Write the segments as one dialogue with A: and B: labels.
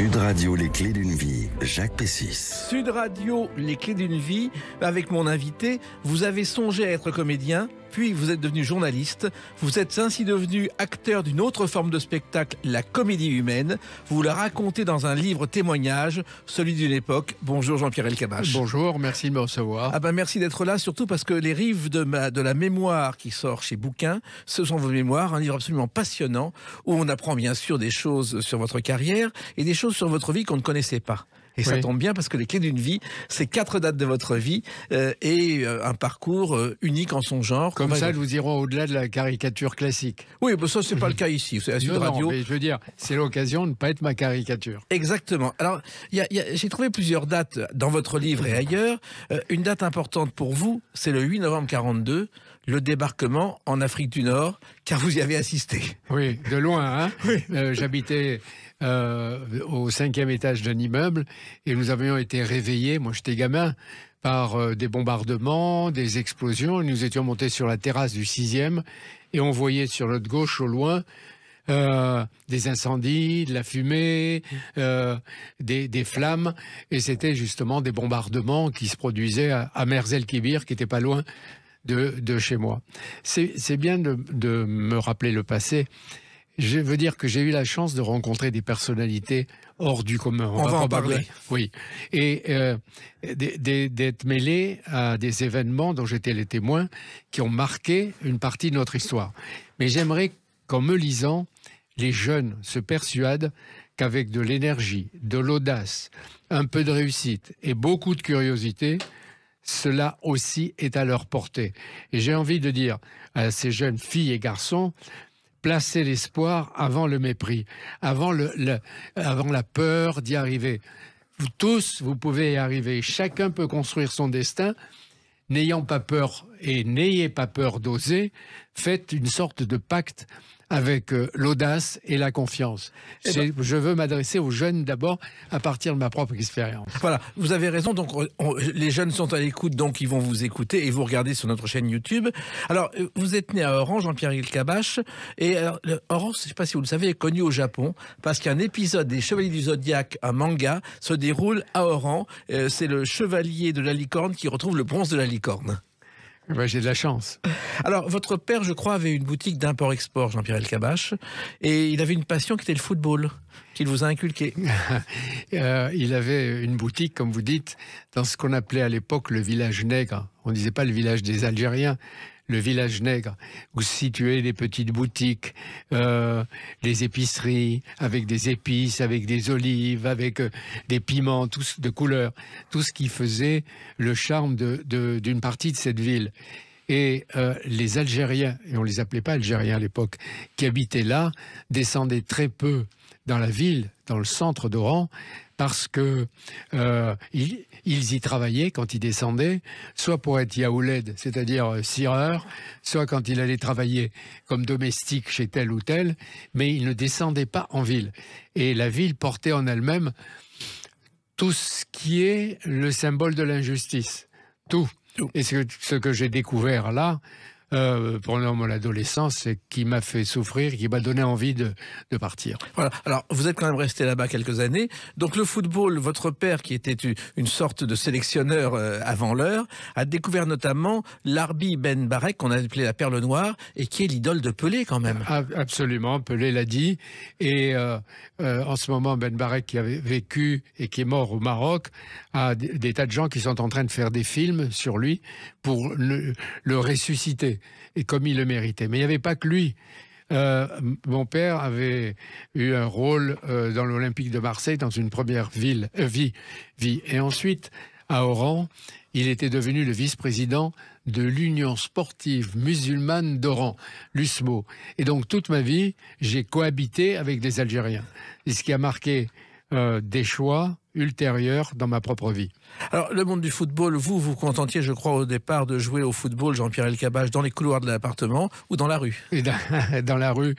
A: Sud Radio, les clés d'une vie, Jacques Pessis. Sud Radio, les clés d'une vie, avec mon invité, vous avez songé à être comédien puis vous êtes devenu journaliste. Vous êtes ainsi devenu acteur d'une autre forme de spectacle, la comédie humaine. Vous le racontez dans un livre témoignage, celui d'une époque. Bonjour Jean-Pierre Elkabach. Bonjour, merci de me recevoir. Ah ben merci d'être là, surtout parce que Les Rives de, de la mémoire qui sort chez Bouquin, ce sont vos mémoires, un livre absolument passionnant où on apprend bien sûr des choses sur votre carrière et des choses sur votre vie qu'on ne connaissait pas. Et ça tombe bien parce que les clés d'une vie, c'est quatre dates de votre vie euh, et euh, un parcours euh, unique en son genre. Comme ça, vous iront au-delà de la caricature classique. Oui, mais ça, c'est pas le cas ici. C'est Radio. Non, mais je veux dire, c'est l'occasion de ne pas être ma caricature. Exactement. Alors, j'ai trouvé plusieurs dates dans votre livre et ailleurs. une date importante pour vous, c'est le 8 novembre 42 le débarquement en Afrique du Nord, car vous y avez assisté. Oui, de loin. Hein. Euh, j'habitais
B: euh, au cinquième étage d'un immeuble et nous avions été réveillés, moi j'étais gamin, par euh, des bombardements, des explosions. Nous étions montés sur la terrasse du sixième et on voyait sur notre gauche au loin des incendies, de la fumée, des, flammes, et c'était justement des bombardements qui se produisaient à, à Merzel-Kibir, qui n'était pas loin de, chez moi. C'est bien de, me rappeler le passé. Je veux dire que j'ai eu la chance de rencontrer des personnalités hors du commun. On, va, en parler. Oui. Et euh, d'être mêlé à des événements dont j'étais le témoin, qui ont marqué une partie de notre histoire. Mais j'aimerais qu'en me lisant, les jeunes se persuadent qu'avec de l'énergie, de l'audace, un peu de réussite et beaucoup de curiosité, cela aussi est à leur portée. Et j'ai envie de dire à ces jeunes filles et garçons, placez l'espoir avant le mépris, avant, la peur d'y arriver. Vous tous, vous pouvez y arriver. Chacun peut construire son destin. N'ayant pas peur et n'ayez pas peur d'oser, faites une sorte de pacte avec euh, l'audace et la confiance. Eh ben je veux m'adresser aux jeunes d'abord à partir de ma propre expérience.
A: Voilà, vous avez raison. Donc, les jeunes sont à l'écoute, donc ils vont vous écouter et vous regarder sur notre chaîne YouTube. Alors, euh, vous êtes né à Orange, Jean-Pierre Cabache, et euh, Orange, je ne sais pas si vous le savez, est connu au Japon parce qu'un épisode des Chevaliers du Zodiaque, un manga, se déroule à Oran. C'est le chevalier de la licorne qui retrouve le bronze de la licorne. Eh ben, j'ai de la chance. Alors, votre père, je crois, avait une boutique d'import-export, Jean-Pierre Elkabach, et il avait une passion qui était le football, qu'il vous a inculqué. Euh, il avait une boutique, comme vous dites, dans ce qu'on appelait à
B: l'époque le village nègre. On ne disait pas le village des Algériens, le village nègre, où se situaient les petites boutiques, les euh, épiceries, avec des épices, avec des olives, avec euh, des piments, tous de couleur, tout ce qui faisait le charme d'une partie de cette ville. Et euh, les Algériens, et on les appelait pas Algériens à l'époque, qui habitaient là, descendaient très peu dans la ville, dans le centre d'Oran, parce que ils y travaillaient quand ils descendaient, soit pour être yaouled, c'est-à-dire cireur, euh, soit quand ils allaient travailler comme domestique chez tel ou tel, mais ils ne descendaient pas en ville. Et la ville portait en elle-même tout ce qui est le symbole de l'injustice. Tout. Et ce que j'ai découvert là, euh, pendant mon adolescence et qui m'a fait souffrir, qui m'a
A: donné envie de, partir. Voilà. Alors, vous êtes quand même resté là-bas quelques années. Donc, le football, votre père, qui était une sorte de sélectionneur euh, avant l'heure, a découvert notamment l'Arbi Ben Barek, qu'on a appelé la perle noire, et qui est l'idole de Pelé quand même. Ah, absolument, Pelé l'a dit. Et euh, en ce moment,
B: Ben Barek, qui avait vécu et qui est mort au Maroc, a des tas de gens qui sont en train de faire des films sur lui pour le, ressusciter, et comme il le méritait. Mais il n'y avait pas que lui. Euh, mon père avait eu un rôle euh, dans l'Olympique de Marseille, dans une première ville, euh, vie, vie. Et ensuite, à Oran, il était devenu le vice-président de l'Union sportive musulmane d'Oran, l'USMO. Et donc, toute ma vie, j'ai cohabité avec des Algériens. ce qui a marqué
A: des choix ultérieurs dans ma propre vie. Alors, le monde du football, vous, vous contentiez, je crois, au départ de jouer au football, Jean-Pierre Elkabach, dans les couloirs de l'appartement ou dans la rue dans, la rue.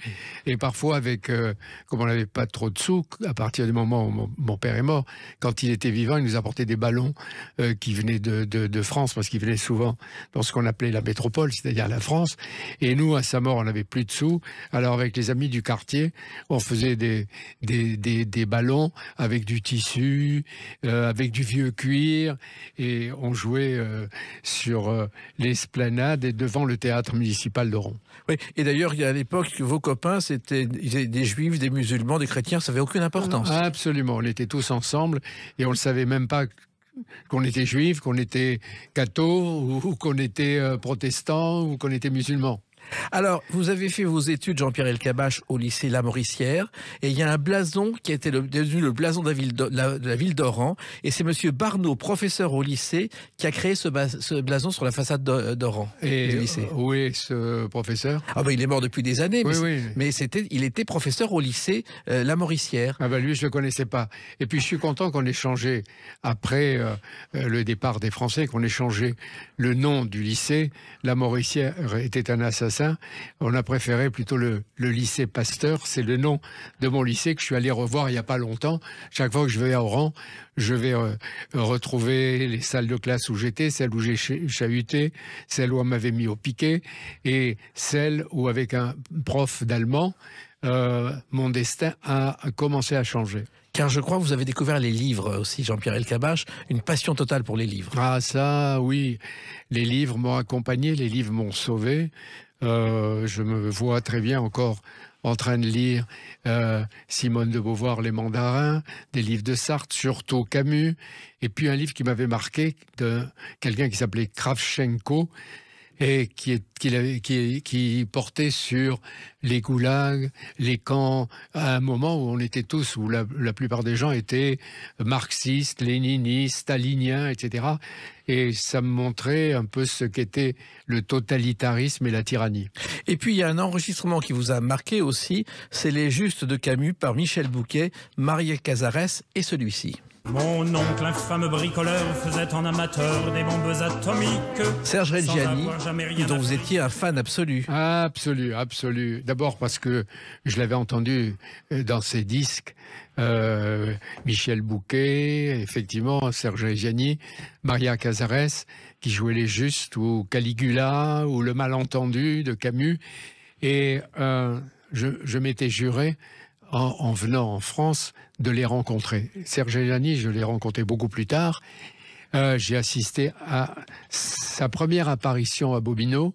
A: Et parfois, avec, euh, comme on n'avait pas trop de sous, à
B: partir du moment où mon, père est mort, quand il était vivant, il nous apportait des ballons euh, qui venaient de, France, parce qu'ils venaient souvent dans ce qu'on appelait la métropole, c'est-à-dire la France. Et nous, à sa mort, on n'avait plus de sous. Alors, avec les amis du quartier, on faisait des, des, ballons avec du tissu, euh, avec du vieux cuir et on jouait
A: euh, sur euh, l'esplanade et devant le théâtre municipal de Rouen. Oui, et d'ailleurs, à l'époque, que vos copains, c'était des juifs, des musulmans, des chrétiens, ça n'avait aucune importance. Absolument, on était tous ensemble et on ne savait même pas qu'on était juif, qu'on était catho ou, qu'on était euh, protestant ou qu'on était musulman. Alors, vous avez fait vos études, Jean-Pierre Elkabache, au lycée La Mauricière, et il y a un blason qui a été devenu le blason de la ville, d'Oran, et c'est Monsieur Barnaud, professeur au lycée, qui a créé ce, ce blason sur la façade d'Oran. Et du lycée. Euh, où est ce professeur Ah ben, il est mort depuis des années, mais, mais c'était, il était professeur au lycée euh, La Mauricière. Ah ben lui, je le
B: connaissais pas. Et puis, je suis content qu'on ait changé après euh, le départ des Français, qu'on ait changé le nom du lycée. La Mauricière était un assassin on a préféré plutôt le, lycée Pasteur. C'est le nom de mon lycée que je suis allé revoir il n'y a pas longtemps. Chaque fois que je vais à Oran, je vais euh, retrouver les salles de classe où j'étais, celles où j'ai chahuté, celles où on m'avait mis au piquet et celles où, avec un prof d'allemand, euh, mon destin a commencé à changer.
A: Car je crois que vous avez découvert les livres aussi, Jean-Pierre Elkabach, une passion totale pour les livres. Ah ça, oui. Les livres m'ont accompagné, les livres m'ont sauvé. Euh, je
B: me vois très bien encore en train de lire euh, Simone de Beauvoir, Les Mandarins, des livres de Sartre, surtout Camus, et puis un livre qui m'avait marqué de quelqu'un qui s'appelait Kravchenko, et qui, portait sur les goulags, les camps, à un moment où on était tous, où la, la plupart des gens étaient marxistes, léninistes, staliniens, etc. Et
A: ça me montrait un peu ce qu'était le totalitarisme et la tyrannie. Et puis il y a un enregistrement qui vous a marqué aussi, c'est Les Justes de Camus par Michel Bouquet, Marie Cazares et celui-ci. Mon oncle, infâme bricoleur, faisait en amateur des bombes atomiques. Serge Reggiani, dont vous étiez un fan absolu. Absolu,
B: absolu. D'abord parce que je l'avais entendu euh, dans ses disques. Euh, Michel Bouquet, effectivement, Serge Reggiani, Maria Cazares, qui jouait Les Justes, ou Caligula, ou Le Malentendu de Camus. Et euh, je m'étais juré en, venant en France de les rencontrer. Serge lani je l'ai rencontré beaucoup plus tard. Euh, j'ai assisté à sa première apparition à Bobino.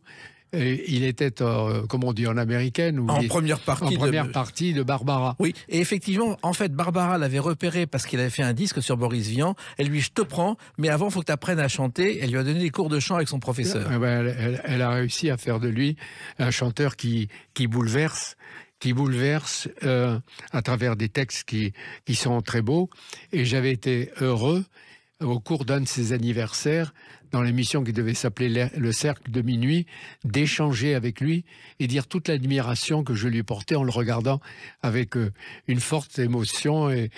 B: il était, euh, comment on
A: dit en américaine ou en première partie, première de... partie de Barbara. Oui, et effectivement, en fait, Barbara l'avait repéré parce qu'il avait fait un disque sur Boris Vian. Elle lui, je te prends, mais avant, faut que tu apprennes à chanter. Elle lui a donné des cours de chant avec son professeur. Euh, elle, a réussi à faire de lui un chanteur qui
B: qui bouleverse, qui bouleverse euh, à travers des textes qui, qui sont très beaux. Et j'avais été heureux au cours d'un de ses anniversaires, dans l'émission qui devait s'appeler Le Cercle de minuit, d'échanger avec lui et dire toute l'admiration que je lui portais en le regardant avec euh, une forte émotion et,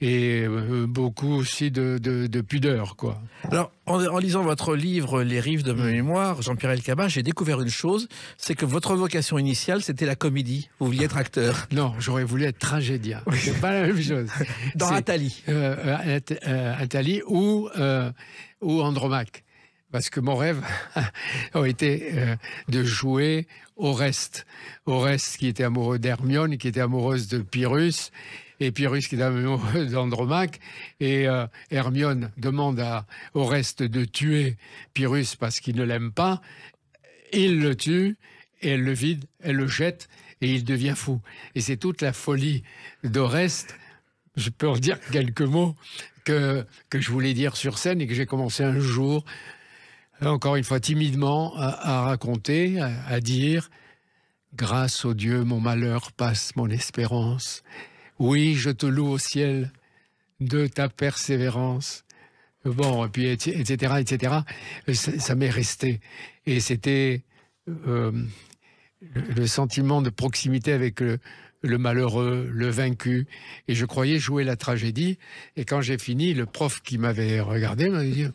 A: et euh, beaucoup aussi de, de, pudeur. Quoi. Alors, en, lisant votre livre Les rives de ma mm. mémoire, Jean-Pierre Elkabach, j'ai découvert une chose, c'est que votre vocation initiale, c'était la comédie. Vous vouliez être acteur. Non, j'aurais voulu être tragédien. C'est pas la même chose.
B: Dans Atali. Euh, euh, euh ou, ou Andromaque. Parce que mon rêve a été de jouer au reste qui était amoureux d'Hermione, qui était amoureuse de Pyrrhus et un risque d'Andromaque. Et euh, Hermione demande à Oreste de tuer Pyrrhus parce qu'il ne l'aime pas. Il le tue, et elle le vide, elle le jette, et il devient fou. Et c'est toute la folie d'Oreste. Je peux en dire quelques mots que, que je voulais dire sur scène et que j'ai commencé un jour, encore une fois timidement, à, raconter, à dire. Grâce au Dieu, mon malheur passe mon espérance. Oui, je te loue au ciel de ta persévérance. Bon, et puis, etc., etc. Ça, m'est resté. Et c'était euh, le sentiment de proximité avec le malheureux, le vaincu. Et je croyais jouer la tragédie. Et quand j'ai fini, le prof qui m'avait regardé m'a dit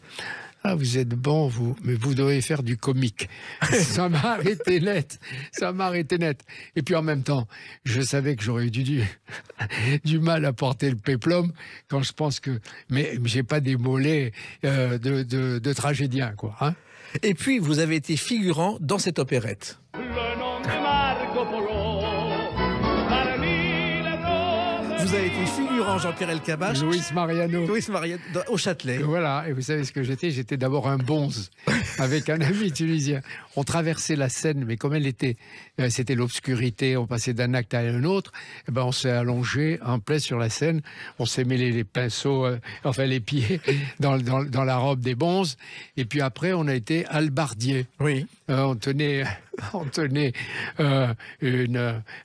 B: ah, vous êtes bon, vous, mais vous devez faire du comique. ça m'a arrêté net. Ça m'a arrêté net. Et puis en même temps, je savais que j'aurais eu du, mal à porter le péplum quand je pense que. Mais j'ai pas des mollets euh, de, de, tragédien,
A: quoi. Hein. Et puis, vous avez été figurant dans cette opérette. Vous avez été figurant
B: Jean-Pierre Elkabach. Louis Mariano. Louis Mariano, au Châtelet. Voilà, et vous savez ce que j'étais J'étais d'abord un bonze avec un ami tunisien. On traversait la Seine, mais comme elle était, euh, c'était l'obscurité, on passait d'un acte à un autre, et eh ben on s'est allongé en plaie sur la Seine, on s'est mêlé les pinceaux, euh, enfin les pieds, dans, dans, la robe des bonzes, et puis après on a été albardier. Oui. Euh, on tenait, on tenait un,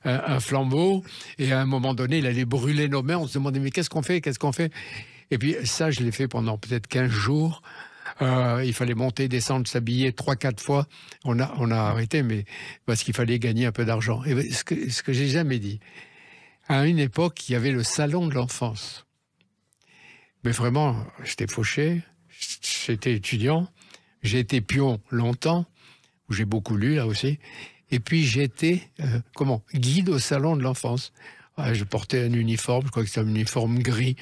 B: un flambeau, et à un moment donné, il allait brûler nos mains, on se demandait mais qu'est-ce qu'on fait Qu'est-ce qu'on fait Et puis ça, je l'ai fait pendant peut-être 15 jours. Euh, il fallait monter, descendre, s'habiller trois, quatre fois. On a, on a arrêté, mais parce qu'il fallait gagner un peu d'argent. Et ben, ce que, ce que j'ai jamais dit. À une époque, il y avait le salon de l'enfance. Mais vraiment, j'étais fauché, j'étais étudiant, j'ai été pion longtemps, où j'ai beaucoup lu là aussi. Et puis j'étais, euh, comment, guide au salon de l'enfance. Ah, je portais un uniforme, je crois que c'était un uniforme gris,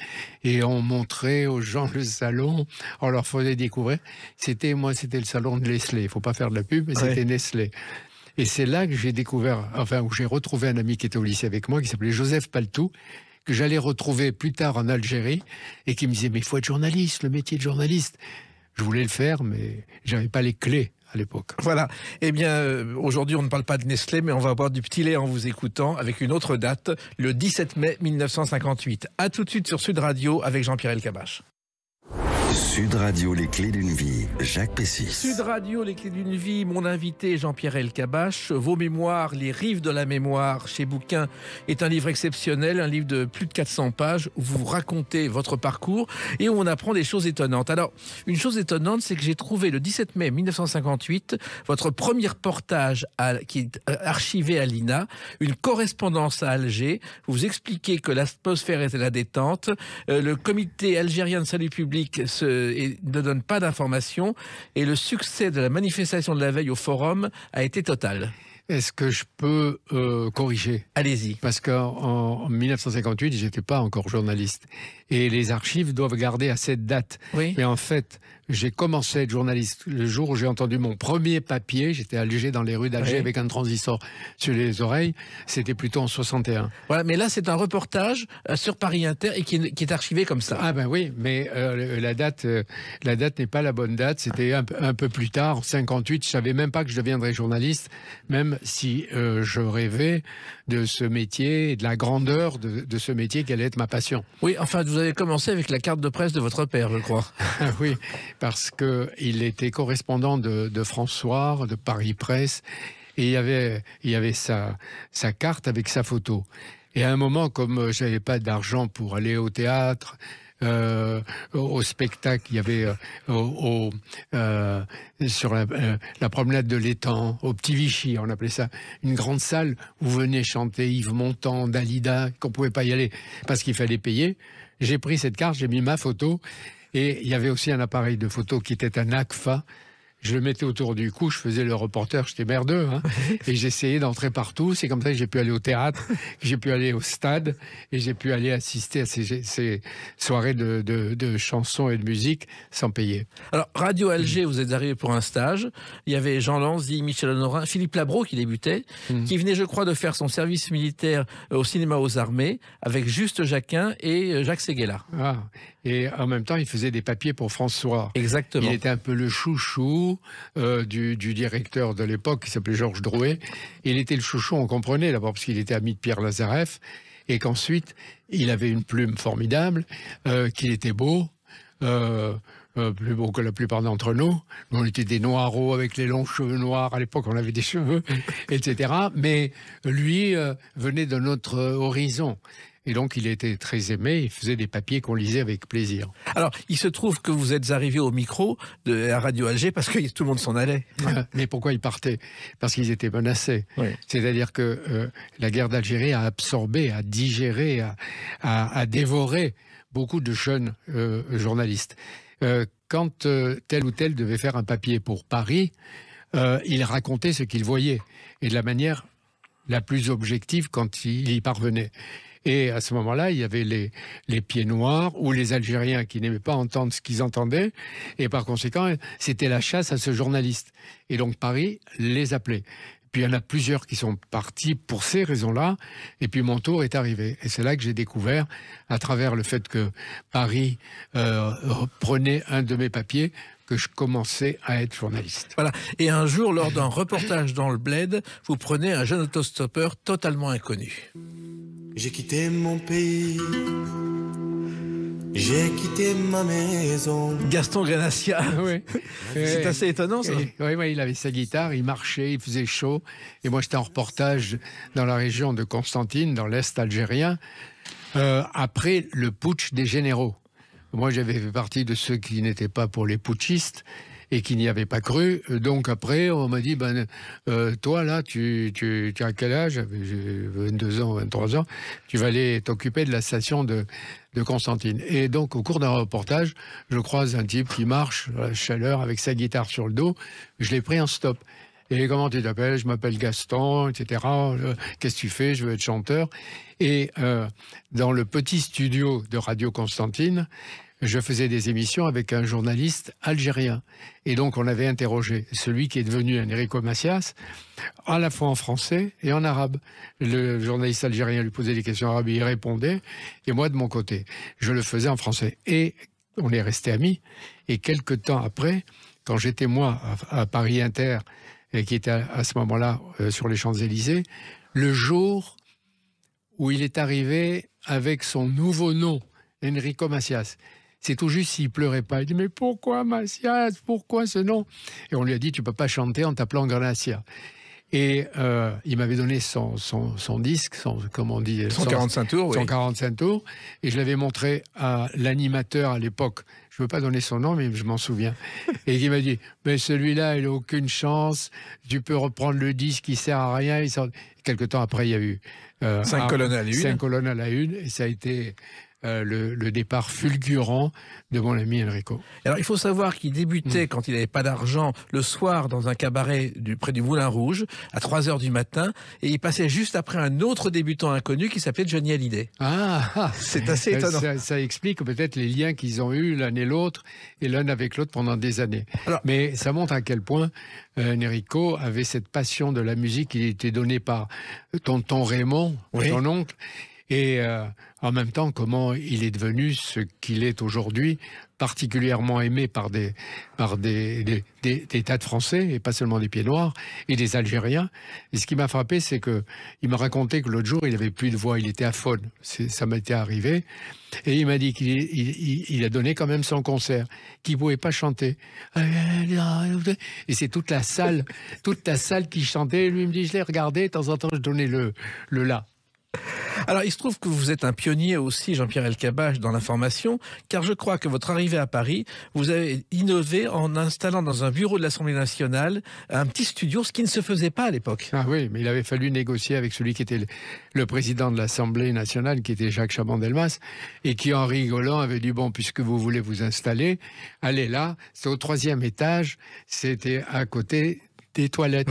B: et on montrait aux gens le salon, on leur faisait découvrir. C'était, moi, c'était le salon de Nestlé. Il ne faut pas faire de la pub, mais c'était Nestlé. Et c'est là que j'ai découvert, enfin, où j'ai retrouvé un ami qui était au lycée avec moi, qui s'appelait Joseph Paltou, que j'allais retrouver plus tard en Algérie, et qui me disait, mais il faut être journaliste, le métier de journaliste. Je voulais le faire,
A: mais je n'avais pas les clés à l'époque. Voilà. Eh bien, euh, aujourd'hui, on ne parle pas de Nestlé, mais on va boire du petit lait en vous écoutant avec une autre date, le 17 mai 1958. À tout de suite sur Sud Radio avec Jean-Pierre Elkabach. Sud Radio, les clés d'une vie, Jacques Pessis. Sud Radio, les clés d'une vie, mon invité Jean-Pierre Elkabach. Vos mémoires, les rives de la mémoire, chez Bouquin, est un livre exceptionnel, un livre de plus de 400 pages où vous racontez votre parcours et où on apprend des choses étonnantes. Alors, une chose étonnante, c'est que j'ai trouvé le 17 mai 1958 votre premier portage qui est euh, archivé à l'INA, une correspondance à Alger. Vous expliquez que l'atmosphère était la détente. Euh, le comité algérien de salut public et ne donne pas d'informations. Et le succès de la manifestation de la veille au forum a été total. Est-ce que je
B: peux euh, corriger Allez-y. Parce qu'en en 1958, j'étais pas encore journaliste. Et les archives doivent garder à cette date. Mais en fait, j'ai commencé à être journaliste le jour où j'ai entendu mon premier papier. J'étais allégé dans les rues d'Alger, avec un transistor sur les oreilles. C'était plutôt en 61. Voilà, mais là, c'est un reportage euh, sur Paris Inter et qui est, archivé comme ça. Ah ben oui, mais euh, la date, euh, la date n'est pas la bonne date. C'était un, peu plus tard, en 58. Je savais même pas que je deviendrais journaliste, même si je rêvais de ce métier, de la grandeur de, ce métier qui allait être ma passion. Oui, enfin, vous avez commencé avec la carte de presse de votre père, je crois. oui, parce qu'il était correspondant de, François, de Paris Presse, et il y avait, sa, carte avec sa photo. Et à un moment, comme euh, je n'avais pas d'argent pour aller au théâtre, euh, au spectacle, il y avait euh, sur la, promenade de l'étang, au Petit Vichy, on appelait ça, une grande salle où venaient chanter Yves Montand, Dalida, qu'on ne pouvait pas y aller parce qu'il fallait payer. J'ai pris cette carte, j'ai mis ma photo et il y avait aussi un appareil de photo qui était un ACFA. Je le mettais autour du cou, je faisais le reporter, j'étais merdeux, hein. et j'essayais d'entrer partout. C'est comme ça que j'ai pu aller au théâtre, j'ai pu aller au stade, et j'ai pu aller assister à ces,
A: soirées de, chansons et de musique sans payer. Alors, Radio Alger, vous êtes arrivé pour un stage. Il y avait Jean Lanzi, Michel Honorin, Philippe Labro qui débutait, mhm. qui venait, je crois, de faire son service militaire euh, au cinéma aux armées avec Juste Jacquin et euh, Jacques Séguéla. Ah. Et en même temps, il faisait des papiers pour François. Exactement. Il était un peu le
B: chouchou euh, du, directeur de l'époque, qui s'appelait Georges Drouet. Il était le chouchou, on comprenait d'abord, parce qu'il était ami de Pierre Lazareff, et qu'ensuite, il avait une plume formidable, euh, qu'il était beau. Euh, euh, plus beau que la plupart d'entre nous. On était des noireaux avec les longs cheveux noirs. À l'époque, on avait des cheveux, etc. Mais lui venait de notre horizon. Et donc, il était très aimé, il faisait des
A: papiers qu'on lisait avec plaisir. Alors, il se trouve que vous êtes arrivé au micro de, la Radio Alger parce que tout le monde s'en allait. Mais pourquoi ils partaient Parce qu'ils étaient menacés. C'est-à-dire
B: que euh, la guerre d'Algérie a absorbé, a digéré, a, dévoré beaucoup de jeunes euh, journalistes. Euh, quand tel ou tel devait faire un papier pour Paris, il racontait ce qu'il voyait et de la manière la plus objective quand il y parvenait. Et à ce moment-là, il y avait les, pieds noirs ou les Algériens qui n'aimaient pas entendre ce qu'ils entendaient. Et par conséquent, c'était la chasse à ce journaliste. Et donc Paris les appelait. Puis il y en a plusieurs qui sont partis pour ces raisons-là. Et puis mon tour est arrivé. Et c'est là que j'ai découvert, à travers le fait que Paris euh, prenait un de mes papiers, que je commençais
A: à être journaliste. Voilà. Et un jour, lors d'un reportage dans le Bled, vous prenez un jeune autostoppeur totalement inconnu. J'ai quitté mon pays. J'ai quitté ma maison. Gaston Grenacia. Ah oui. C'est assez étonnant, ça.
B: Oui, oui, il avait sa guitare, il marchait, il faisait chaud. Et moi, j'étais en reportage dans la région de Constantine, dans l'Est algérien, euh, après le putsch des généraux. Moi, j'avais fait partie de ceux qui n'étaient pas pour les putschistes et qui n'y avait pas cru. Donc après, on m'a dit, ben, euh, toi là, tu, tu, tu, as quel âge J'ai 22 ans, 23 ans. Tu vas aller t'occuper de la station de, de Constantine. Et donc, au cours d'un reportage, je croise un type qui marche, à la chaleur, avec sa guitare sur le dos. Je l'ai pris en stop. Et comment tu t'appelles Je m'appelle Gaston, etc. Euh, qu'est-ce que tu fais Je veux être chanteur. Et euh, dans le petit studio de Radio Constantine, je faisais des émissions avec un journaliste algérien. Et donc, on avait interrogé celui qui est devenu Enrico Macias, à la fois en français et en arabe. Le journaliste algérien lui posait des questions arabes, il répondait. Et moi, de mon côté, je le faisais en français. Et on est resté amis. Et quelques temps après, quand j'étais moi à, Paris Inter, qui était à, ce moment-là euh, sur les Champs-Élysées, le jour où il est arrivé avec son nouveau nom, Enrico Macias. C'est tout juste s'il pleurait pas. Il dit Mais pourquoi Macias Pourquoi ce nom Et on lui a dit Tu peux pas chanter en t'appelant Granacia. Et euh, il m'avait donné son, disque, son, comment on dit 145 tours. 145 tours. Et je l'avais montré à l'animateur à l'époque. Je ne veux pas donner son nom, mais je m'en souviens. et il m'a dit Mais celui-là, il n'a aucune chance. Tu peux reprendre le disque, il sert à rien. Il Quelque temps après, il y a eu. Euh, cinq colonnes à la une. Cinq colonnes à la une. Et ça a été euh, le,
A: départ fulgurant de mon ami Enrico. Alors il faut savoir qu'il débutait hmm. quand il n'avait pas d'argent le soir dans un cabaret près du Moulin Rouge à 3 heures du matin et il passait juste après un autre débutant inconnu qui s'appelait Johnny Hallyday. Ah, ah. c'est assez euh, étonnant.
B: Ça, explique peut-être les liens qu'ils ont eus l'un et l'autre et l'un avec l'autre pendant des années. Mais ça montre à quel point euh, Enrico avait cette passion de la musique qui était donnée par tonton Raymond, ton oncle, et en même temps comment il est devenu ce qu'il est aujourd'hui, particulièrement aimé par des, par des, tas de Français, et pas seulement des pieds noirs, et des Algériens. Et ce qui m'a frappé, c'est que il m'a raconté que l'autre jour, il n'avait plus de voix, il était à faune. ça m'était arrivé, et il m'a dit qu'il il, a donné quand même son concert, qu'il pouvait pas chanter. Et c'est toute la salle, toute la salle qui chantait, lui me dit, je l'ai regardé, de temps en temps, je donnais
A: le, le là. Alors, il se trouve que vous êtes un pionnier aussi, Jean-Pierre Elkabach, dans l'information, car je crois que votre arrivée à Paris, vous avez innové en installant dans un bureau de l'Assemblée nationale un petit studio, ce qui ne se faisait pas à l'époque. Ah oui, mais il avait fallu négocier
B: avec celui qui était le président de l'Assemblée nationale, qui était Jacques Chaban-Delmas, et qui, en rigolant, avait dit Bon, puisque vous voulez vous installer, allez là, c'est au troisième étage, c'était à côté des toilettes.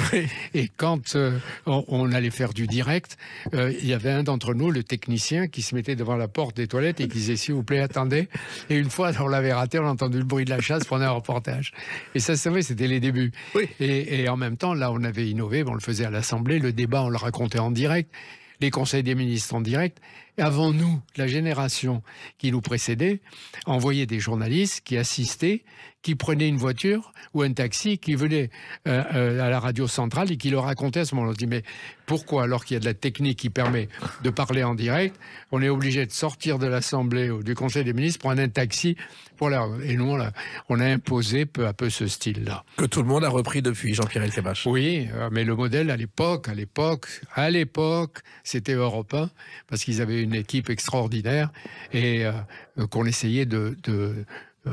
B: Et quand euh, on, allait faire du direct, euh, il y avait un d'entre nous, le technicien, qui se mettait devant la porte des toilettes et qui disait s'il vous plaît, attendez. Et une fois, on l'avait raté, on a entendu le bruit de la chasse pendant un reportage. Et ça, c'est vrai, c'était les débuts. Et, et en même temps, là, on avait innové, on le faisait à l'Assemblée, le débat, on le racontait en direct, les conseils des ministres en direct avant nous, la génération qui nous précédait, envoyait des journalistes qui assistaient, qui prenaient une voiture ou un taxi, qui venaient euh, euh, à la radio centrale et qui leur racontaient à ce moment. On se dit, mais pourquoi, alors qu'il y a de la technique qui permet de parler en direct, on est obligé de sortir de l'Assemblée ou du Conseil des ministres, prendre un taxi voilà. Et nous, on a, imposé peu à peu ce style-là. Que tout le monde a repris depuis, Jean-Pierre Elkebach. Oui, euh, mais le modèle à l'époque, à l'époque, à l'époque, c'était européen, parce qu'ils avaient une une équipe extraordinaire et euh,
A: qu'on essayait de, euh,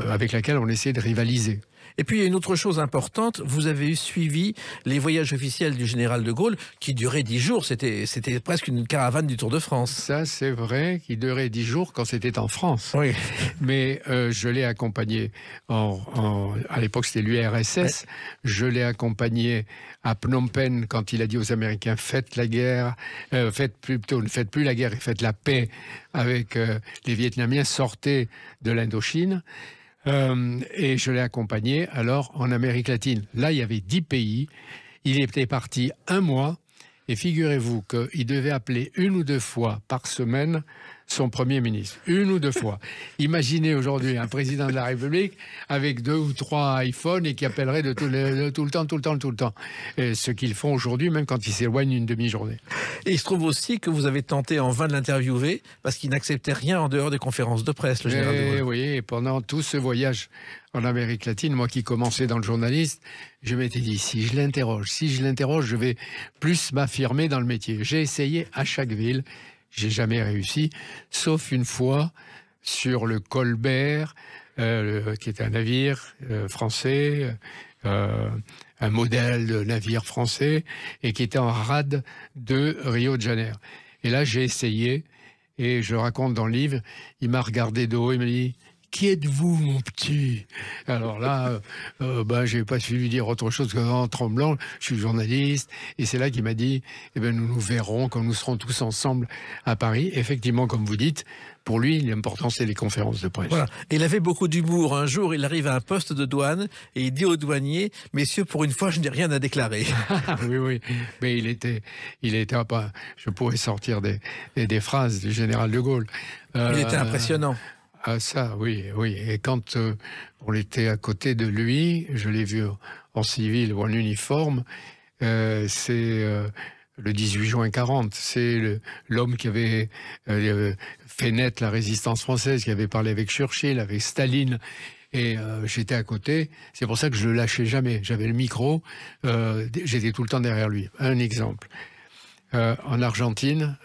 A: avec laquelle on essayait de rivaliser. Et puis, il y a une autre chose importante, vous avez suivi les voyages officiels du général de Gaulle qui duraient dix jours. C'était, c'était presque une caravane du Tour de France. Ça, c'est vrai, qui durait dix jours quand c'était en France.
B: Oui. Mais euh, je l'ai accompagné en, à l'époque, c'était l'URSS. Je l'ai accompagné à Phnom Penh quand il a dit aux Américains faites la guerre, euh, faites plutôt, ne faites plus la guerre et faites la paix avec euh, les Vietnamiens, sortez de l'Indochine. Euh, et je l'ai accompagné alors en Amérique latine. Là, il y avait dix pays. Il était parti un mois. Et figurez-vous qu'il devait appeler une ou deux fois par semaine son Premier ministre, une ou deux fois. Imaginez aujourd'hui un président de la République avec deux ou trois iPhones et qui appellerait de tout,
A: le, temps, tout le temps, tout le temps. ce qu'ils font aujourd'hui, même quand ils s'éloignent une demi-journée. Et il se trouve aussi que vous avez tenté en vain de l'interviewer parce qu'il n'acceptait rien en dehors des conférences de presse, le général de eh Oui, et pendant tout ce voyage en Amérique latine, moi qui commençais dans le journaliste,
B: je m'étais dit, si je l'interroge, si je l'interroge, je vais plus m'affirmer dans le métier. J'ai essayé à chaque ville j'ai jamais réussi, sauf une fois sur le Colbert, euh, qui est un navire euh, français, euh, un modèle de navire français, et qui était en rade de Rio de Janeiro. Et là, j'ai essayé, et je raconte dans le livre, il m'a regardé de haut, il m'a dit qui êtes-vous, mon petit Alors là, euh, euh, bah, je n'ai pas su lui dire autre chose qu'en tremblant, je suis journaliste. Et c'est là qu'il m'a dit, eh ben, nous nous verrons quand nous serons tous ensemble à Paris. Effectivement, comme vous dites, pour lui, l'important, c'est les conférences de presse.
A: Voilà. Il avait beaucoup d'humour. Un jour, il arrive à un poste de douane et il dit au douanier, messieurs, pour une fois, je n'ai rien à déclarer. oui, oui. Mais il était, il était, ah, bah,
B: je pourrais sortir des, des, phrases du général de Gaulle.
A: il était euh, impressionnant.
B: Ah ça, oui, oui. Et quand euh, on était à côté de lui, je l'ai vu en civil ou en uniforme, euh, euh, c'est le 18 juin 40, c'est l'homme qui avait fait naître la résistance française, qui avait parlé avec Churchill, avec Staline, et j'étais à côté. C'est pour ça que je le lâchais jamais. J'avais le micro, j'étais tout le temps derrière lui. Un exemple. Euh, en Argentine,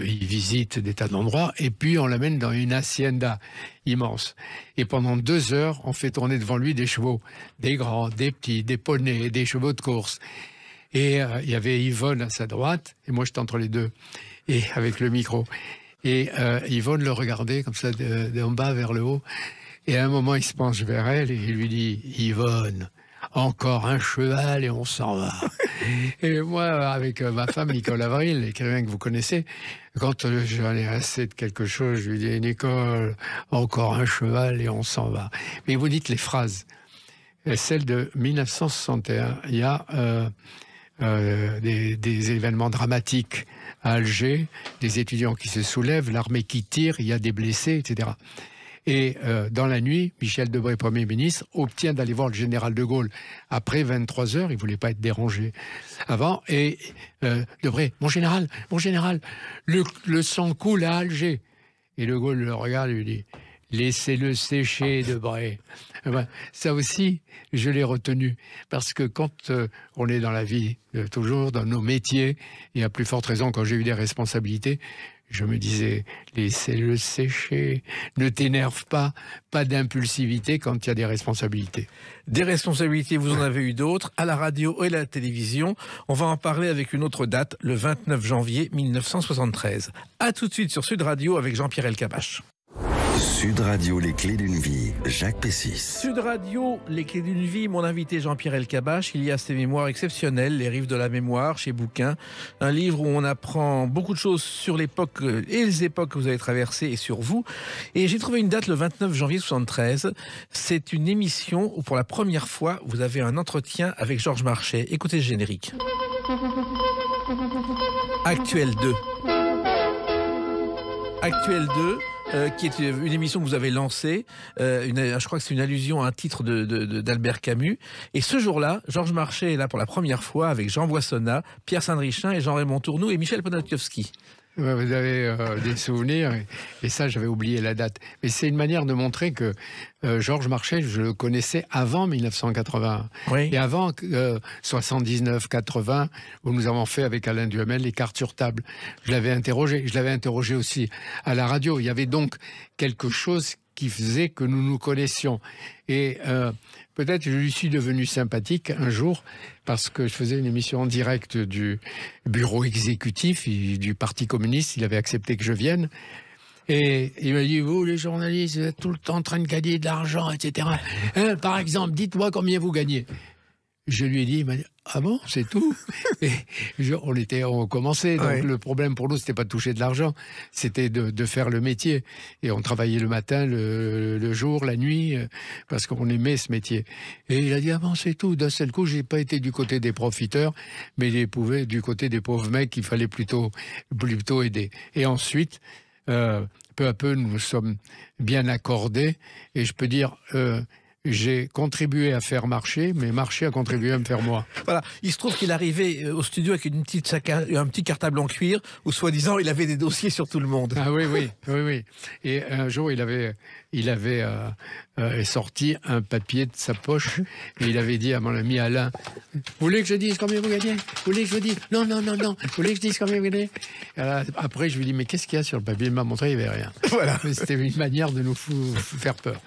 B: il visite des tas d'endroits, et puis on l'amène dans une hacienda immense. Et pendant deux heures, on fait tourner devant lui des chevaux, des grands, des petits, des poneys, des chevaux de course. Et euh, il y avait Yvonne à sa droite, et moi j'étais entre les deux, et avec le micro. Et euh, Yvonne le regardait comme ça, d'en bas vers le haut. Et à un moment, il se penche vers elle et il lui dit Yvonne, encore un cheval et on s'en va. et moi, avec euh, ma femme, Nicole Avril, l'écrivain que vous connaissez, quand j'en ai assez de quelque chose, je lui dis, Nicole, encore un cheval et on s'en va. Mais vous dites les phrases. celle de 1961, il y a euh, euh, des, des événements dramatiques à Alger, des étudiants qui se soulèvent, l'armée qui tire, il y a des blessés, etc. Et euh, dans la nuit, Michel Debré, Premier ministre, obtient d'aller voir le général de Gaulle après 23 heures. Il voulait pas être dérangé avant. Et euh, Debré, mon général, mon général, le, le sang coule à Alger. Et de Gaulle le regarde et lui dit Laissez-le sécher, Debré. Eh ben, ça aussi, je l'ai retenu. Parce que quand euh, on est dans la vie, toujours dans nos métiers, et à plus forte raison quand j'ai eu des responsabilités, je me disais, laissez-le sécher,
A: ne t'énerve pas, pas d'impulsivité quand il y a des responsabilités. Des responsabilités, vous en avez eu d'autres, à la radio et à la télévision. On va en parler avec une autre date, le 29 janvier 1973. A tout de suite sur Sud Radio avec Jean-Pierre Elkabach. Sud Radio, les clés d'une vie, Jacques Pessis. Sud Radio, les clés d'une vie, mon invité Jean-Pierre Elkabach, il y a ses mémoires exceptionnelles, Les rives de la mémoire, chez Bouquin, un livre où on apprend beaucoup de choses sur l'époque euh, et les époques que vous avez traversées et sur vous. Et j'ai trouvé une date le 29 janvier 73. C'est une émission où pour la première fois, vous avez un entretien avec Georges Marchais. Écoutez le générique. Actuel 2. Actuel 2, euh, qui est une émission que vous avez lancée. Euh, je crois que c'est une allusion à un titre d'Albert Camus. Et ce jour-là, Georges Marchais est là pour la première fois avec Jean Boissonnat, Pierre Saint-Richin et Jean-Raymond Tournou et Michel Poniatowski. Vous avez euh, des souvenirs, et, ça, j'avais oublié la date.
B: Mais c'est une manière de montrer que euh, Georges Marchais, je le connaissais avant 1980. Et avant 79-80, euh, où nous avons fait avec Alain Duhamel les cartes sur table. Je l'avais interrogé. Je l'avais interrogé aussi à la radio. Il y avait donc quelque chose qui faisait que nous nous connaissions. Et Peut-être je lui suis devenu sympathique un jour parce que je faisais une émission en direct du bureau exécutif du Parti communiste. Il avait accepté que je vienne. Et il m'a dit, vous les journalistes, vous êtes tout le temps en train de gagner de l'argent, etc. Hein, par exemple, dites-moi combien vous gagnez. Je lui ai dit, il m'a dit, ah bon, c'est tout. on était, on commençait. Donc le problème pour nous, n'était pas de toucher de l'argent, c'était de, faire le métier. Et on travaillait le matin, le, jour, la nuit, euh, parce qu'on aimait ce métier. Et il a dit ah bon, c'est tout. D'un seul coup, j'ai pas été du côté des profiteurs, mais j'ai pouvait du côté des pauvres mecs qu'il fallait plutôt plutôt aider. Et ensuite. Euh, peu à peu, nous nous sommes bien accordés, et je peux dire, euh, j'ai contribué à faire marcher, mais
A: marcher a contribué à me faire moi. Voilà, il se trouve qu'il arrivait euh, au studio avec une petite un petit cartable en cuir où soi-disant il avait des dossiers sur tout le monde. Ah oui, oui, oui, oui. Et un jour, il
B: avait, il avait euh, euh, sorti un papier de sa poche et il avait dit à mon ami Alain Vous voulez que je dise combien vous gagnez Vous voulez que je vous dise Non, non, non, non. Vous voulez que je dise combien vous gagnez Après, je lui dis Mais qu'est-ce qu'il y a sur le papier Il m'a montré, il n'y avait rien. Voilà. C'était une manière de nous faire peur.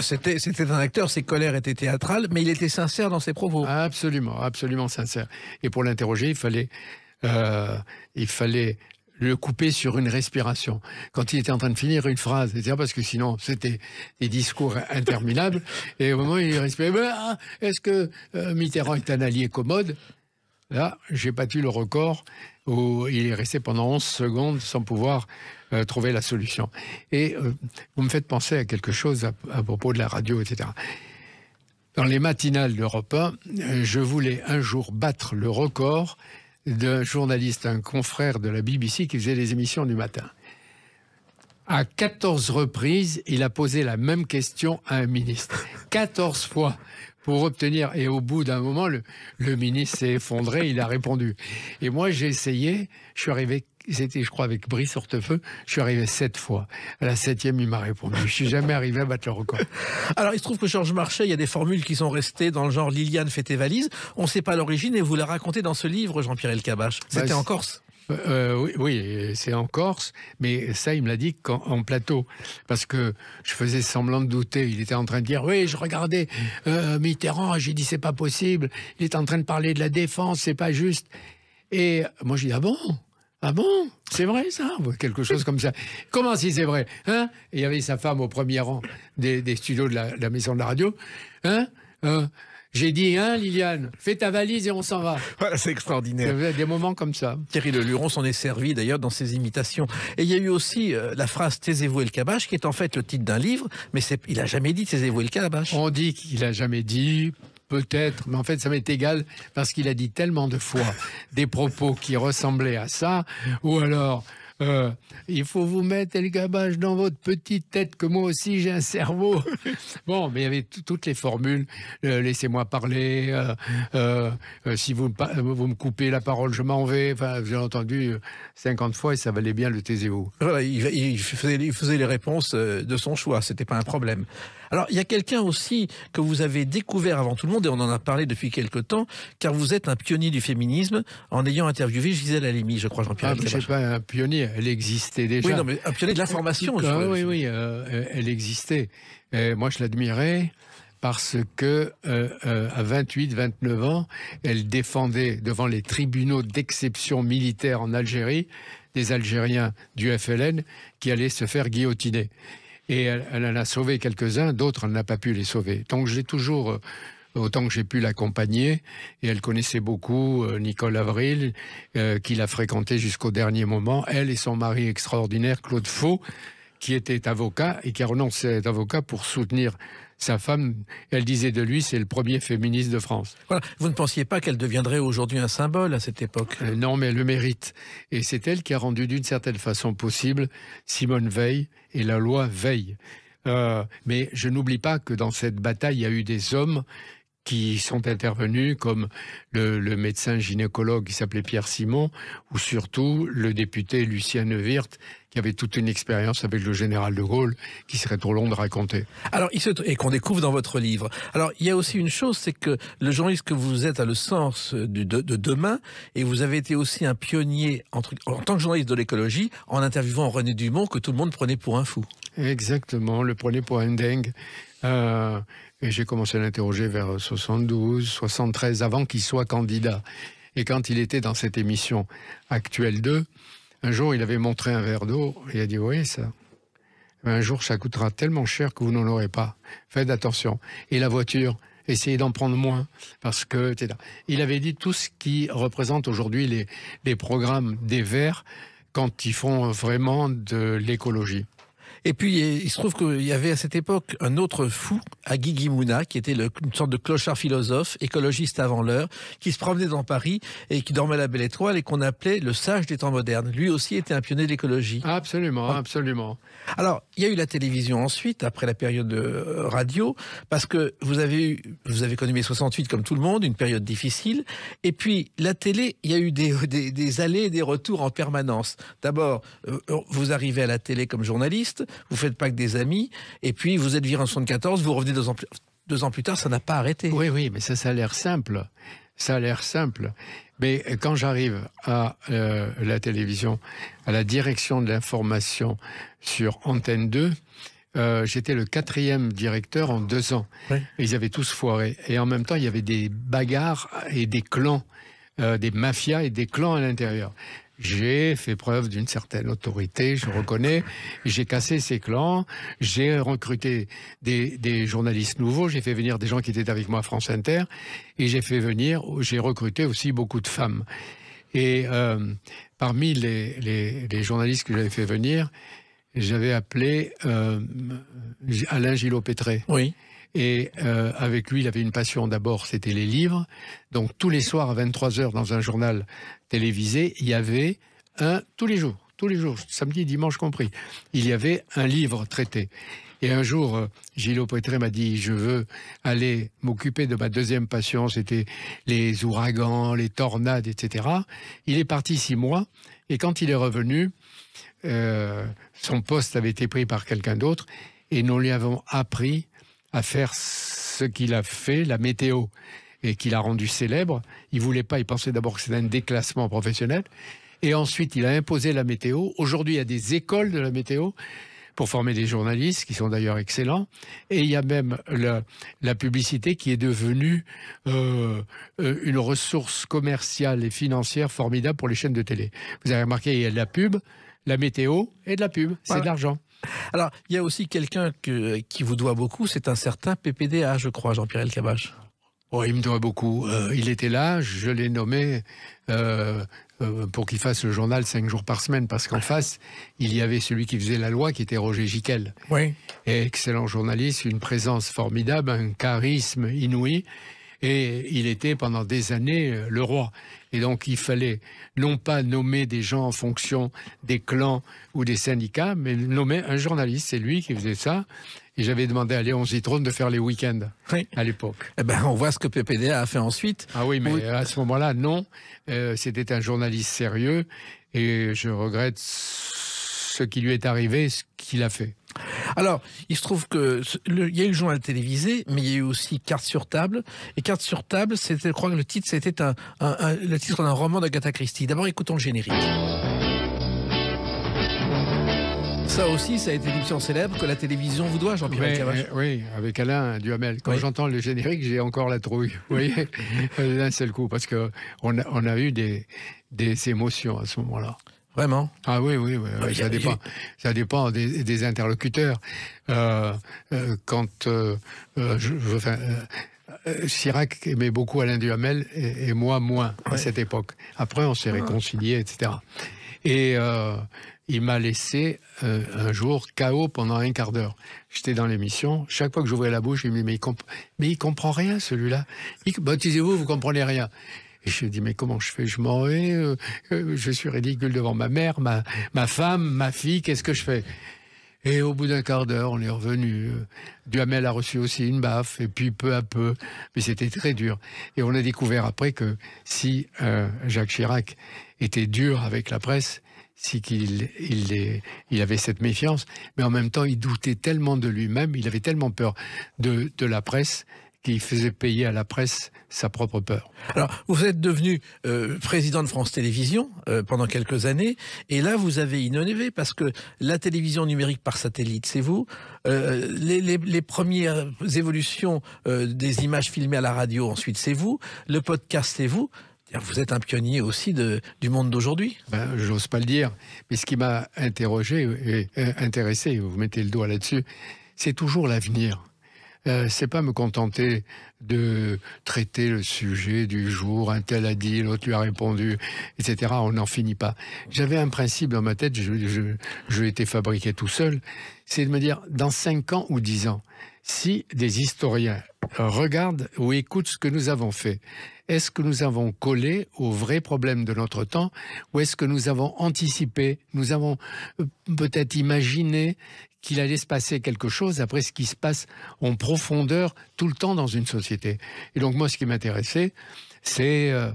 B: C'était un ses colères étaient théâtrales, mais il était sincère dans ses propos. Absolument, absolument sincère. Et pour l'interroger, il fallait, euh, il fallait le couper sur une respiration. Quand il était en train de finir une phrase, parce que sinon, c'était des discours interminables. et au moment où il respirait, ben, ah, est-ce que euh, Mitterrand est un allié commode Là, j'ai battu le record où il est resté pendant 11 secondes sans pouvoir euh, trouver la solution. Et euh, vous me faites penser à quelque chose à, propos de la radio, etc. Dans les matinales d'Europe 1, euh, je voulais un jour battre le record d'un journaliste, un confrère de la BBC qui faisait les émissions du matin. À 14 reprises, il a posé la même question à un ministre. 14 fois pour obtenir. Et au bout d'un moment, le, le ministre s'est effondré, il a répondu. Et moi, j'ai essayé, je suis arrivé c'était, je crois, avec Brice Hortefeux, je suis arrivé sept fois. À la septième, il m'a répondu.
A: Je suis jamais arrivé à battre le record. Alors, il se trouve que Georges Marchais, il y a des formules qui sont restées dans le genre Liliane fait tes valises. On ne sait pas l'origine et vous la racontez dans ce livre, Jean-Pierre Elkabach. Bah, c'était en Corse.
B: Euh, oui, oui c'est en Corse, mais ça, il me l'a dit en, plateau, parce que je faisais semblant de douter. Il était en train de dire, oui, je regardais euh, Mitterrand, j'ai dit, c'est pas possible. Il est en train de parler de la défense, c'est pas juste. Et moi, j'ai dit, ah bon ah bon C'est vrai ça Quelque chose comme ça. Comment si c'est vrai hein il y avait sa femme au premier rang des, studios de la, maison de la radio. Hein euh, j'ai
A: dit, hein, Liliane, fais ta valise et on s'en va. Voilà, c'est extraordinaire. Il y a des moments comme ça. Thierry Leluron s'en est servi d'ailleurs dans ses imitations. Et il y a eu aussi euh, la phrase Taisez-vous et le cabache, qui est en fait le titre d'un livre, mais il a jamais dit Taisez-vous et le cabache. On dit qu'il a jamais dit, peut-être,
B: mais en fait, ça m'est égal parce qu'il a dit tellement de fois des propos qui ressemblaient à ça, ou alors euh, il faut vous mettre le Gabage dans votre petite tête que moi aussi j'ai un cerveau. bon, mais il y avait toutes les formules. Euh, laissez-moi parler. Euh, si vous, vous me coupez la parole, je m'en vais. Enfin, j'ai entendu
A: 50 fois et ça valait bien le taisez-vous. Il, faisait, les réponses de son choix. ce n'était pas un problème. Alors, il y a quelqu'un aussi que vous avez découvert avant tout le monde, et on en a parlé depuis quelques temps, car vous êtes un pionnier du féminisme en ayant interviewé Gisèle Halimi, je crois, Jean-Pierre. Ah, je ne pas, un pionnier, elle existait déjà. Oui, mais un pionnier de l'information. Ah, oui, oui,
B: oui euh, elle existait. moi, je l'admirais parce que euh, euh, à 28, 29 ans, elle défendait devant les tribunaux d'exception militaire en Algérie des Algériens du FLN qui allaient se faire guillotiner et elle, en a sauvé quelques-uns, d'autres elle n'a pas pu les sauver. Donc j'ai toujours euh, autant que j'ai pu l'accompagner. Et elle connaissait beaucoup euh, Nicole Avril, euh, qui l'a fréquentée jusqu'au dernier moment. Elle et son mari extraordinaire, Claude Faux, qui était avocat et qui a renoncé à être avocat pour soutenir sa femme, elle disait de lui, c'est le premier féministe de France. Voilà. Vous ne pensiez pas qu'elle deviendrait aujourd'hui un symbole à cette époque euh, Non, mais elle le mérite. Et c'est elle qui a rendu d'une certaine façon possible Simone Veil et la loi Veil. Euh, mais je n'oublie pas que dans cette bataille, il y a eu des hommes qui sont intervenus, comme le, médecin gynécologue qui s'appelait Pierre Simon, ou surtout le député Lucien Neuwirth, qui avait toute une expérience avec le général de Gaulle, qui
A: serait trop long de raconter. Alors, il se... et qu'on découvre dans votre livre. Alors, il y a aussi une chose, c'est que le journaliste que vous êtes a le sens de, demain, et vous avez été aussi un pionnier en tant que journaliste de l'écologie, en interviewant René Dumont, que tout le monde prenait pour un fou. Exactement,
B: le prenait pour un dingue. Euh, et j'ai commencé à l'interroger vers 72, 73, avant qu'il soit candidat. Et quand il était dans cette émission Actuelle 2, un jour, il avait montré un verre d'eau et il a dit, oui, ça, un jour, ça coûtera tellement cher que vous n'en aurez pas. Faites attention. Et la voiture, essayez d'en prendre moins, parce que, Il avait dit tout ce qui représente aujourd'hui les programmes des
A: Verts quand ils font vraiment de l'écologie. Et puis, il se trouve qu'il y avait à cette époque un autre fou, Agui Mouna, qui était le, une sorte de clochard philosophe, écologiste avant l'heure, qui se promenait dans Paris et qui dormait à la Belle Étoile et qu'on appelait le sage des temps modernes. Lui aussi était un pionnier de l'écologie. Absolument, absolument. Alors, il y a eu la télévision ensuite, après la période de euh, radio, parce que vous avez eu, vous avez connu 68 comme tout le monde, une période difficile. Et puis, la télé, il y a eu des, des, des allées et des retours en permanence. D'abord, euh, vous arrivez à la télé comme journaliste, vous faites pas que des amis, et puis vous êtes viré en 74, vous revenez deux ans plus, tard, ça n'a pas arrêté. Oui, oui, mais ça, ça a l'air simple. Ça a l'air simple. Mais quand j'arrive à euh, la
B: télévision, à la direction de l'information sur Antenne 2, euh, j'étais le quatrième directeur en deux ans. Ils avaient tous foiré. Et en même temps, il y avait des bagarres et des clans, euh, des mafias et des clans à l'intérieur j'ai fait preuve d'une certaine autorité, je reconnais. J'ai cassé ces clans, j'ai recruté des, journalistes nouveaux, j'ai fait venir des gens qui étaient avec moi à France Inter, et j'ai fait venir, j'ai recruté aussi beaucoup de femmes. Et euh, parmi les, les, les, journalistes que j'avais fait venir, j'avais appelé euh, Alain Gillot-Pétré. Oui. Et euh, avec lui, il avait une passion d'abord, c'était les livres. Donc tous les soirs à 23h dans un journal Télévisé, il y avait un tous les jours, tous les jours, samedi, dimanche compris, il y avait un livre traité. Et un jour, euh, Gilles Poitré m'a dit Je veux aller m'occuper de ma deuxième passion, c'était les ouragans, les tornades, etc. Il est parti six mois, et quand il est revenu, euh, son poste avait été pris par quelqu'un d'autre, et nous lui avons appris à faire ce qu'il a fait, la météo et qu'il a rendu célèbre. Il voulait pas, il pensait d'abord que c'était un déclassement professionnel. Et ensuite, il a imposé la météo. Aujourd'hui, il y a des écoles de la météo pour former des journalistes, qui sont d'ailleurs excellents. Et il y a même la, publicité qui est devenue euh, euh, une ressource commerciale et financière formidable pour les chaînes de télé. Vous avez
A: remarqué, il y a de la pub, la météo et de la pub. C'est de l'argent. Alors, il y a aussi quelqu'un qui vous doit beaucoup, c'est un certain PPDA, je crois, Jean-Pierre Elkabach. Oh, il me doit
B: beaucoup. Euh, il était là, je l'ai nommé euh, euh, pour qu'il fasse le journal cinq jours par semaine, parce qu'en face, il y avait celui qui faisait la loi, qui était Roger Giquel. excellent journaliste, une présence formidable, un charisme inouï. Et il était pendant des années le roi. Et donc il fallait non pas nommer des gens en fonction des clans ou des syndicats, mais nommer un journaliste. C'est lui qui faisait ça. Et j'avais demandé à Léon Zitrone de faire les week-ends à l'époque. Eh ben, on voit ce que PPDA a fait ensuite. Ah oui, mais à ce moment-là, non. Euh, c'était un journaliste sérieux et je regrette ce qui lui est arrivé, ce qu'il a fait.
A: Alors, il se trouve que il y a eu le journal télévisé, mais il y a eu aussi Carte sur table. Et Carte sur table, c'était, je crois que le titre, c'était un, le titre d'un roman d'Agatha Christie. D'abord, écoutons le générique ça aussi, ça a été une émission célèbre que la télévision
B: vous doit, Jean-Pierre oui, Oui, avec Alain Duhamel. Quand j'entends le générique, j'ai encore la trouille. Vous voyez d'un seul coup, parce qu'on a, on a eu des, émotions à ce moment-là. Vraiment Ah oui, oui, oui. ça, dépend, ça dépend des, interlocuteurs. Euh, euh, quand euh, je, Chirac aimait beaucoup Alain Duhamel et, moi moins à cette époque. Après, on s'est ah. réconciliés, etc. Et il m'a laissé euh, un jour KO pendant un quart d'heure. J'étais dans l'émission, chaque fois que j'ouvrais la bouche, il me dit mais il, mais il comprend rien celui-là. Baptisez-vous, vous comprenez rien. Et je dis mais comment je fais Je m'en euh, euh, je suis ridicule devant ma mère, ma, ma femme, ma fille, qu'est-ce que je fais et au bout d'un quart d'heure, on est revenu. Duhamel a reçu aussi une baffe, et puis peu à peu, mais c'était très dur. Et on a découvert après que si Jacques Chirac était dur avec la presse, c'est qu'il il, avait cette méfiance, mais en même temps, il doutait tellement de lui-même, il avait tellement peur de, la presse qu'il faisait payer à la presse sa
A: propre peur. Alors, vous êtes devenu euh, président de France Télévisions euh, pendant quelques années, et là, vous avez innové parce que la télévision numérique par satellite, c'est vous. Euh, les, premières évolutions des images filmées à la radio, ensuite, c'est vous. Le podcast, c'est vous. Vous êtes un pionnier aussi du monde d'aujourd'hui. Ben, je
B: n'ose pas le dire, mais ce qui m'a interrogé et euh, intéressé, vous mettez le doigt là-dessus, c'est toujours l'avenir. Euh, c'est pas me contenter de traiter le sujet du jour, un tel a dit, l'autre lui a répondu, etc. On n'en finit pas. J'avais un principe dans ma tête, je, je, été fabriqué tout seul, c'est de me dire, dans 5 ans ou 10 ans, si des historiens regardent ou écoutent ce que nous avons fait est-ce que nous avons collé aux vrais problèmes de notre temps ou est-ce que nous avons anticipé, nous avons euh, peut-être imaginé qu'il allait se passer quelque chose après ce qui se passe en profondeur tout le temps dans une société Et donc moi, ce qui m'intéressait, c'est euh,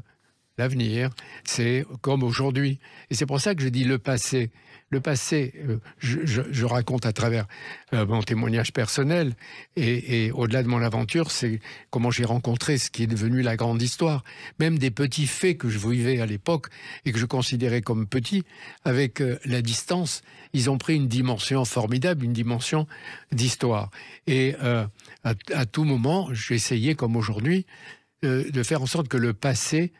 B: l'avenir, c'est comme aujourd'hui. Et c'est pour ça que je dis le passé le passé, euh, je, raconte à travers euh, mon témoignage personnel et, au-delà de mon aventure, c'est comment j'ai rencontré ce qui est devenu la grande histoire. Même des petits faits que je vivais à l'époque et que je considérais comme petits, avec euh, la distance, ils ont pris une dimension formidable, une dimension d'histoire. Et à, à, tout moment, j'essayais, comme aujourd'hui, de faire en sorte que le passé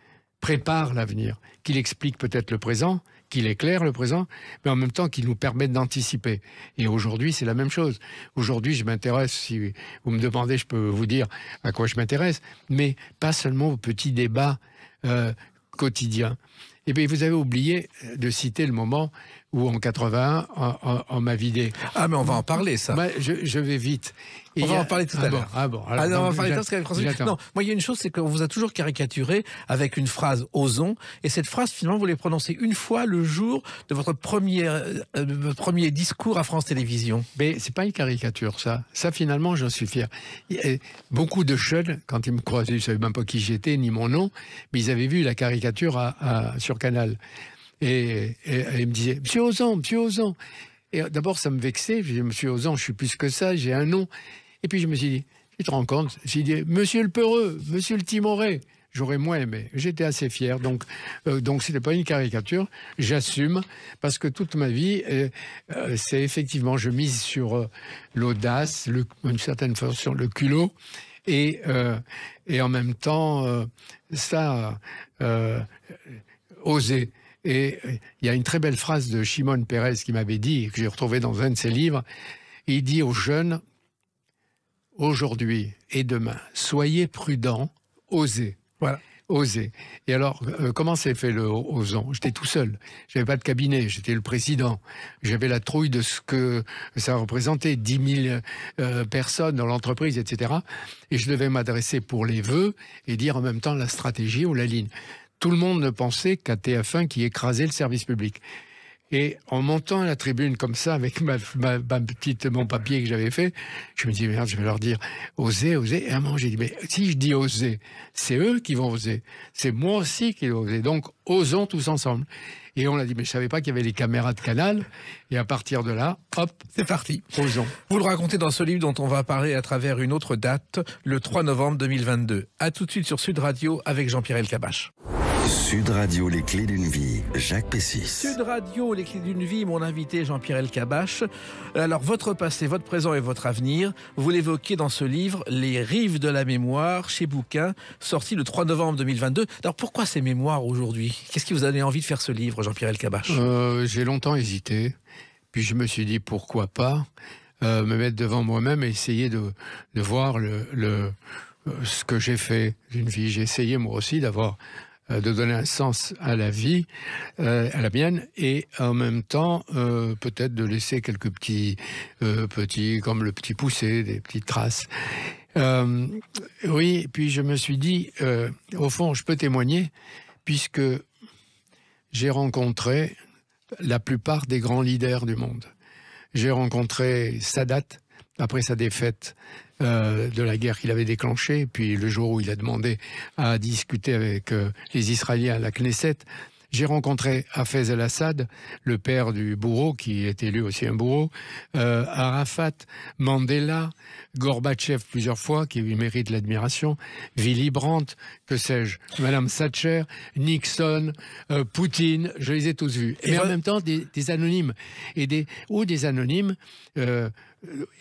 B: prépare l'avenir, qu'il explique peut-être le présent, qu'il clair, le présent, mais en même temps qu'il nous permet d'anticiper. Et aujourd'hui, c'est la même chose. Aujourd'hui, je m'intéresse, si vous me demandez, je peux vous dire à quoi je m'intéresse, mais pas seulement aux petits débats euh, quotidiens. Et eh bien, vous avez oublié de citer le moment ou en 80 en, m'a vidé. Ah, mais on va en parler, ça. je,
A: vais vite. on va en parler tout à ah l'heure. Ah bon, non, moi, il y a une chose, c'est qu'on vous a toujours caricaturé avec une phrase osons. Et cette phrase, finalement, vous l'avez prononcée une fois le jour de votre premier, euh, premier discours à France Télévisions. Mais c'est pas une caricature,
B: ça. Ça, finalement, j'en suis fier. Euh, beaucoup de jeunes, quand ils me croisaient, ils ne savaient même pas qui j'étais ni mon nom, mais ils avaient vu la caricature sur Canal. Et, il me disait, Monsieur Ozan, Monsieur Ozan. Et euh, d'abord, ça me vexait. Je disais, Monsieur Ozan, je suis plus que ça, j'ai un nom. Et puis je me suis dit, tu te rends compte J'ai dit, Monsieur le Peureux, Monsieur le Timoré. J'aurais moins aimé. J'étais assez fier. Donc, euh, donc ce n'était pas une caricature. J'assume parce que toute ma vie, euh, c'est effectivement, je mise sur l'audace, une certaine façon, sur le culot. Et, et en même temps, ça, oser. Et euh, il y a une très belle phrase de Shimon Peres qui m'avait dit, que j'ai retrouvée dans un de ses livres. Il dit aux jeunes, aujourd'hui et demain, soyez prudents, osez. Voilà. Osez. Et alors, euh, comment s'est fait le osant J'étais tout seul. J'avais pas de cabinet. J'étais le président. J'avais la trouille de ce que ça représentait, 10 000 euh, personnes dans l'entreprise, etc. Et je devais m'adresser pour les vœux et dire en même temps la stratégie ou la ligne tout le monde ne pensait qu'à TF1 qui écrasait le service public. Et en montant à la tribune comme ça, avec ma, petite, mon papier que j'avais fait, je me dis, merde, je vais leur dire, osez, osez. Et à un moment, j'ai dit, mais si je dis Osez », c'est eux qui vont oser. C'est moi aussi qui vais oser. Donc, osons tous ensemble. Et on l'a dit, mais je savais
A: pas qu'il y avait les caméras de canal. Et à partir de là, hop, c'est parti. Osons. Vous le racontez dans ce livre dont on va parler à travers une autre date, le 3 novembre 2022. À tout de suite sur Sud Radio avec Jean-Pierre Elkabach. Sud Radio, les clés d'une vie, Jacques Pessis. Sud Radio, les clés d'une vie, mon invité Jean-Pierre Elkabach. Alors, votre passé, votre présent et votre avenir, vous l'évoquez dans ce livre, Les rives de la mémoire, chez Bouquin, sorti le 3 novembre 2022. Alors, pourquoi ces mémoires aujourd'hui Qu'est-ce qui vous a donné envie de faire ce livre, Jean-Pierre El euh, J'ai longtemps hésité, puis je me suis dit pourquoi pas euh, me mettre devant
B: moi-même et essayer de, voir euh, ce que j'ai fait d'une vie. J'ai essayé moi aussi d'avoir euh, de donner un sens à la vie, euh, à la mienne, et en même temps euh, peut-être de laisser quelques petits, petits, comme le petit poussé, des petites traces. oui, puis je me suis dit, au fond, je peux témoigner, puisque j'ai rencontré la plupart des grands leaders du monde. J'ai rencontré Sadat, après sa défaite euh, de la guerre qu'il avait déclenchée, puis le jour où il a demandé à discuter avec euh, les Israéliens à la Knesset, j'ai rencontré Hafez el-Assad, le père du bourreau, qui est élu aussi un bourreau, euh, Arafat, Mandela, Gorbatchev plusieurs fois, qui lui mérite l'admiration, Willy Brandt, que sais-je, Madame Thatcher, Nixon, Poutine, je les ai tous vus. Et en même temps, des, des anonymes, et des, ou des anonymes euh,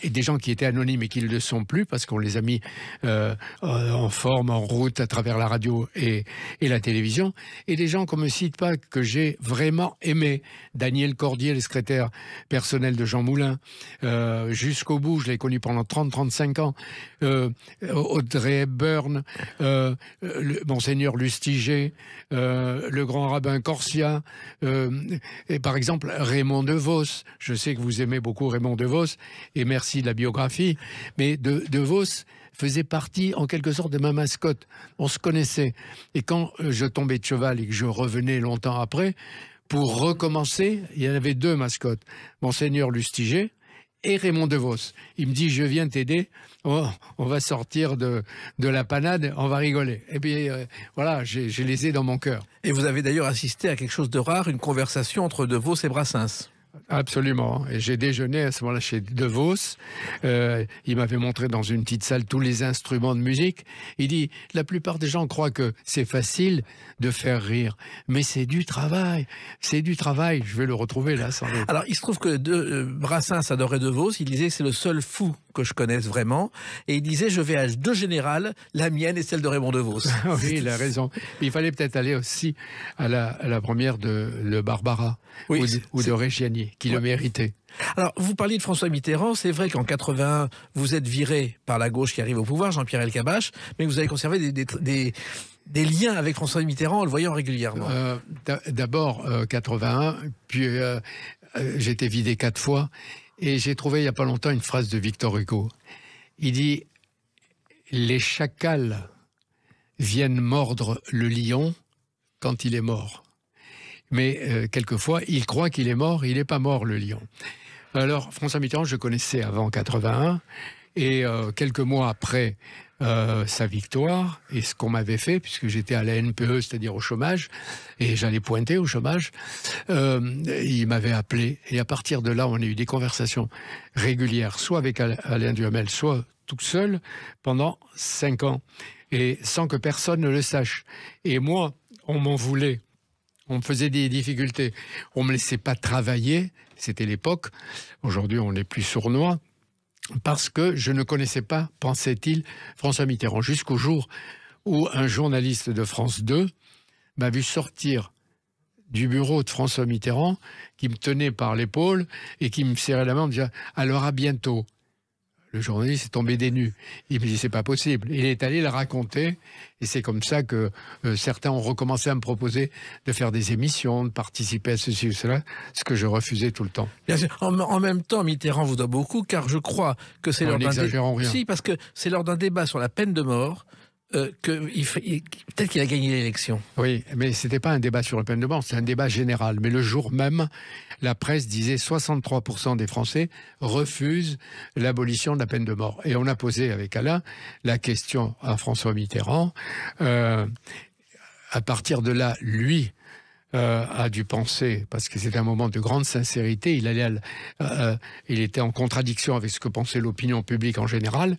B: et des gens qui étaient anonymes et qui ne le sont plus parce qu'on les a mis euh, euh, en forme, en route à travers la radio et, et la télévision, et des gens qu'on ne me cite pas, que j'ai vraiment aimé. Daniel Cordier, le secrétaire personnel de Jean Moulin, euh, jusqu'au bout, je l'ai connu pendant 30-35 ans, Audrey le Monseigneur Lustiger, le grand rabbin Corsia, et par exemple Raymond DeVos, je sais que vous aimez beaucoup Raymond DeVos, et merci de la biographie, mais de, Vos faisait partie en quelque sorte de ma mascotte. On se connaissait. Et quand euh, je tombais de cheval et que je revenais longtemps après, pour recommencer, il y en avait deux mascottes. Monseigneur Lustiger, et Raymond De Vos. Il me dit, je viens t'aider, oh, on va sortir de, la panade, on va rigoler. Et eh puis euh, voilà, j'ai les ai dans mon cœur. Et vous avez d'ailleurs assisté à quelque chose de rare, une conversation entre De Vos et Brassens. Absolument. Et j'ai déjeuné à ce moment-là chez De Vos. Euh, il m'avait montré dans une petite salle tous les instruments de musique. Il dit la plupart des gens croient que c'est facile de faire rire, mais c'est du travail. C'est du travail.
A: Je vais le retrouver là. Sans doute. Alors il se trouve que de, euh, Brassens adorait De Vos. Il disait c'est le seul fou que je connaisse vraiment. Et il disait, je vais à deux générales, la mienne et celle de Raymond DeVos. oui, il a raison. Il fallait peut-être aller aussi à la, première de Le Barbara ou, de Reggiani, qui le méritait. Alors, vous parliez de François Mitterrand. C'est vrai qu'en 81, vous êtes viré par la gauche qui arrive au pouvoir, Jean-Pierre Elkabach, mais vous avez conservé des, liens avec François Mitterrand en le voyant régulièrement. Euh, d'abord 81, euh,
B: puis euh, j'étais vidé quatre fois. Et j'ai trouvé il n'y a pas longtemps une phrase de Victor Hugo. Il dit Les chacals viennent mordre le lion quand il est mort. Mais euh, quelquefois, il croit qu'il est mort, il n'est pas mort le lion. Alors, François Mitterrand, je connaissais avant 81, et euh, quelques mois après euh, sa victoire et ce qu'on m'avait fait, puisque j'étais à la NPE, c'est-à-dire au chômage, et j'allais pointer au chômage, euh, il m'avait appelé. Et à partir de là, on a eu des conversations régulières, soit avec Alain Duhamel, soit tout seul, pendant cinq ans, et sans que personne ne le sache. Et moi, on m'en voulait. On me faisait des difficultés. On me laissait pas travailler. C'était l'époque. Aujourd'hui, on est plus sournois parce que je ne connaissais pas, pensait-il, François Mitterrand, jusqu'au jour où un journaliste de France 2 m'a vu sortir du bureau de François Mitterrand, qui me tenait par l'épaule et qui me serrait la main en me disant Alors à bientôt. Le journaliste est tombé des nues. Il me dit c'est pas possible. Il est allé le raconter et c'est comme ça que euh, certains ont recommencé à me proposer de faire des émissions, de participer à ceci ou cela, ce que je refusais tout le temps.
A: En, même temps, Mitterrand vous doit beaucoup car je crois que c'est parce que c'est lors d'un débat sur la peine de mort euh, peut-être
B: qu'il a gagné l'élection. Oui, mais ce n'était pas un débat sur la peine de mort, c'est un débat général. Mais le jour même, la presse disait 63% des Français refusent l'abolition de la peine de mort. Et on a posé avec Alain la question à François Mitterrand. Euh, à partir de là, lui, euh, a dû penser, parce que c'était un moment de grande sincérité, il, allait euh, il était en contradiction avec ce que pensait l'opinion publique en général,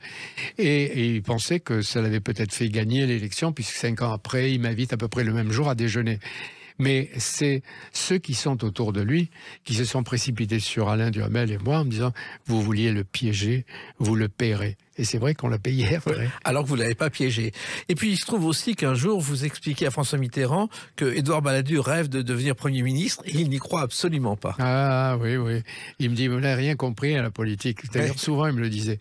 B: et, et il pensait que ça l'avait peut-être fait gagner l'élection, puisque cinq ans après, il m'invite à peu près le même jour à déjeuner. Mais c'est ceux qui sont autour de lui qui se sont précipités sur Alain Duhamel et moi en me disant Vous vouliez le piéger, vous le paierez. Et c'est vrai qu'on l'a payé
A: Alors que vous ne l'avez pas piégé. Et puis il se trouve aussi qu'un jour, vous expliquez à François Mitterrand que Édouard Balladur rêve de devenir Premier ministre et il n'y croit absolument pas.
B: Ah oui, oui. Il me dit, vous n'avez rien compris à la politique. D'ailleurs, souvent, il me le disait.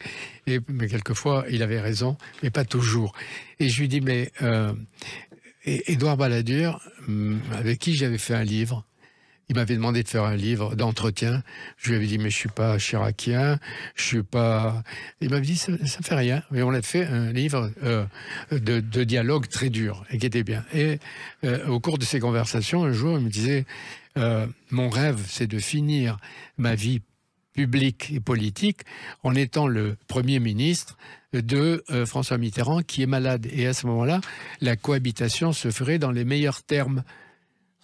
B: Et, mais quelquefois, il avait raison, mais pas toujours. Et je lui dis, mais euh, et Édouard Balladur, mm, avec qui j'avais fait un livre, il m'avait demandé de faire un livre d'entretien. Je lui avais dit, mais je suis pas chiracien, je suis pas. Il m'avait dit, ça, ne fait rien. Mais on a fait un livre euh, de, dialogue très dur et qui était bien. Et euh, au cours de ces conversations, un jour, il me disait, euh, mon rêve, c'est de finir ma vie public et politique en étant le Premier ministre de euh, François Mitterrand qui est malade. Et à ce moment-là, la cohabitation se ferait dans les meilleurs termes.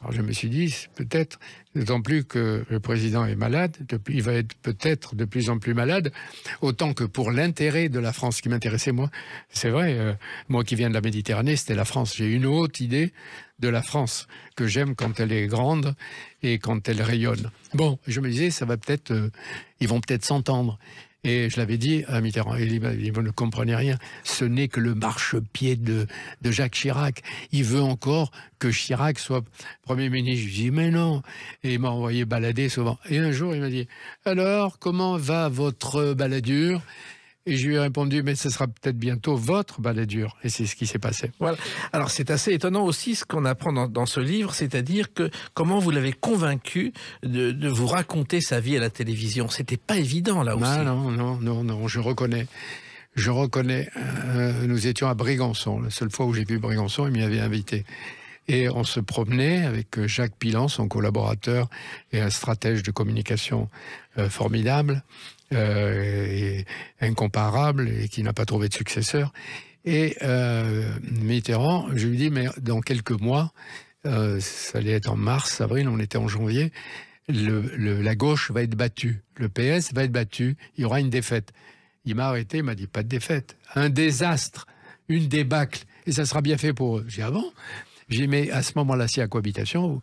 B: Alors je me suis dit, peut-être, d'autant plus que le président est malade, depuis, il va être peut-être de plus en plus malade, autant que pour l'intérêt de la France qui m'intéressait, moi, c'est vrai, euh, moi qui viens de la Méditerranée, c'était la France. J'ai une haute idée de la France que j'aime quand elle est grande et quand elle rayonne. Bon, je me disais, ça va peut-être, euh, ils vont peut-être s'entendre. Et je l'avais dit à Mitterrand, il, ne comprenez rien. Ce n'est que le marchepied de, de Jacques Chirac. Il veut encore que Chirac soit Premier ministre. Je lui dis, mais non. Et il m'a envoyé balader souvent. Et un jour, il m'a dit, alors, comment va votre baladure
A: et je lui ai répondu, mais ce sera peut-être bientôt votre balai dur. Et c'est ce qui s'est passé. Voilà. Alors c'est assez étonnant aussi ce qu'on apprend dans, ce livre, c'est-à-dire que comment vous l'avez convaincu de, vous raconter sa vie à la télévision. C'était pas évident là aussi. Non,
B: non, non, non, je reconnais. Je reconnais. Euh, nous étions à brigançon La seule fois où j'ai vu Brégançon, il m'y avait invité. Et on se promenait avec euh, Jacques Pilan, son collaborateur et un stratège de communication euh, formidable. Euh, incomparable et qui n'a pas trouvé de successeur. Et euh, Mitterrand, je lui dis, mais dans quelques mois, euh, ça allait être en mars, avril, on était en janvier, la gauche va être battue, le PS va être battu, il y aura une défaite. Il m'a arrêté, il m'a dit pas de défaite, un désastre, une débâcle, et ça sera bien fait pour eux. J'ai avant, ah mais à ce moment-là, si à cohabitation,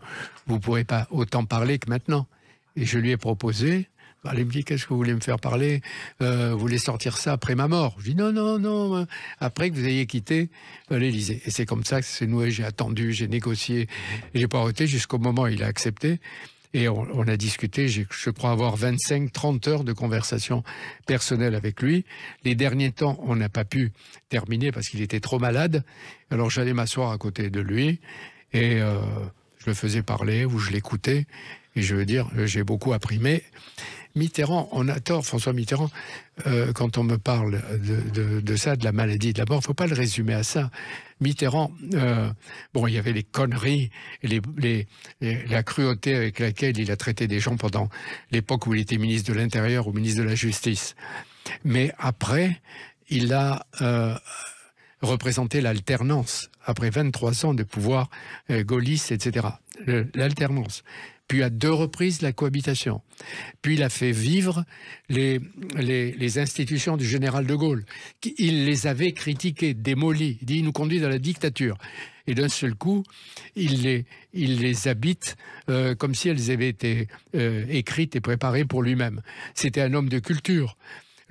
B: vous, ne pourrez pas autant parler que maintenant. Et je lui ai proposé il me dit qu'est-ce que vous voulez me faire parler euh, Vous voulez sortir ça après ma mort Je dis non, non, non, hein. après que vous ayez quitté euh, l'Élysée. Et c'est comme ça que c'est noué, j'ai attendu, j'ai négocié, j'ai pas arrêté jusqu'au moment où il a accepté. Et on, a discuté, je crois avoir 25-30 heures de conversation personnelle avec lui. Les derniers temps, on n'a pas pu terminer parce qu'il était trop malade. Alors j'allais m'asseoir à côté de lui et euh, je le faisais parler ou je l'écoutais. Et je veux dire, euh, j'ai beaucoup apprimé. Mitterrand, on a tort, François Mitterrand, euh, quand on me parle de, ça, de la maladie de il ne faut pas le résumer à ça. Mitterrand, euh, bon, il y avait les conneries, la cruauté avec laquelle il a traité des gens pendant l'époque où il était ministre de l'Intérieur ou ministre de la Justice. Mais après, il a euh, représenté l'alternance, après 23 ans de pouvoir gaulliste, etc. L'alternance puis à deux reprises la cohabitation. Puis il a fait vivre les, les, institutions du général de Gaulle. Il les avait critiquées, démolies, dit il nous conduit dans la dictature. Et d'un seul coup, il les, il les habite euh, comme si elles avaient été euh, écrites et préparées pour lui-même. C'était un homme de culture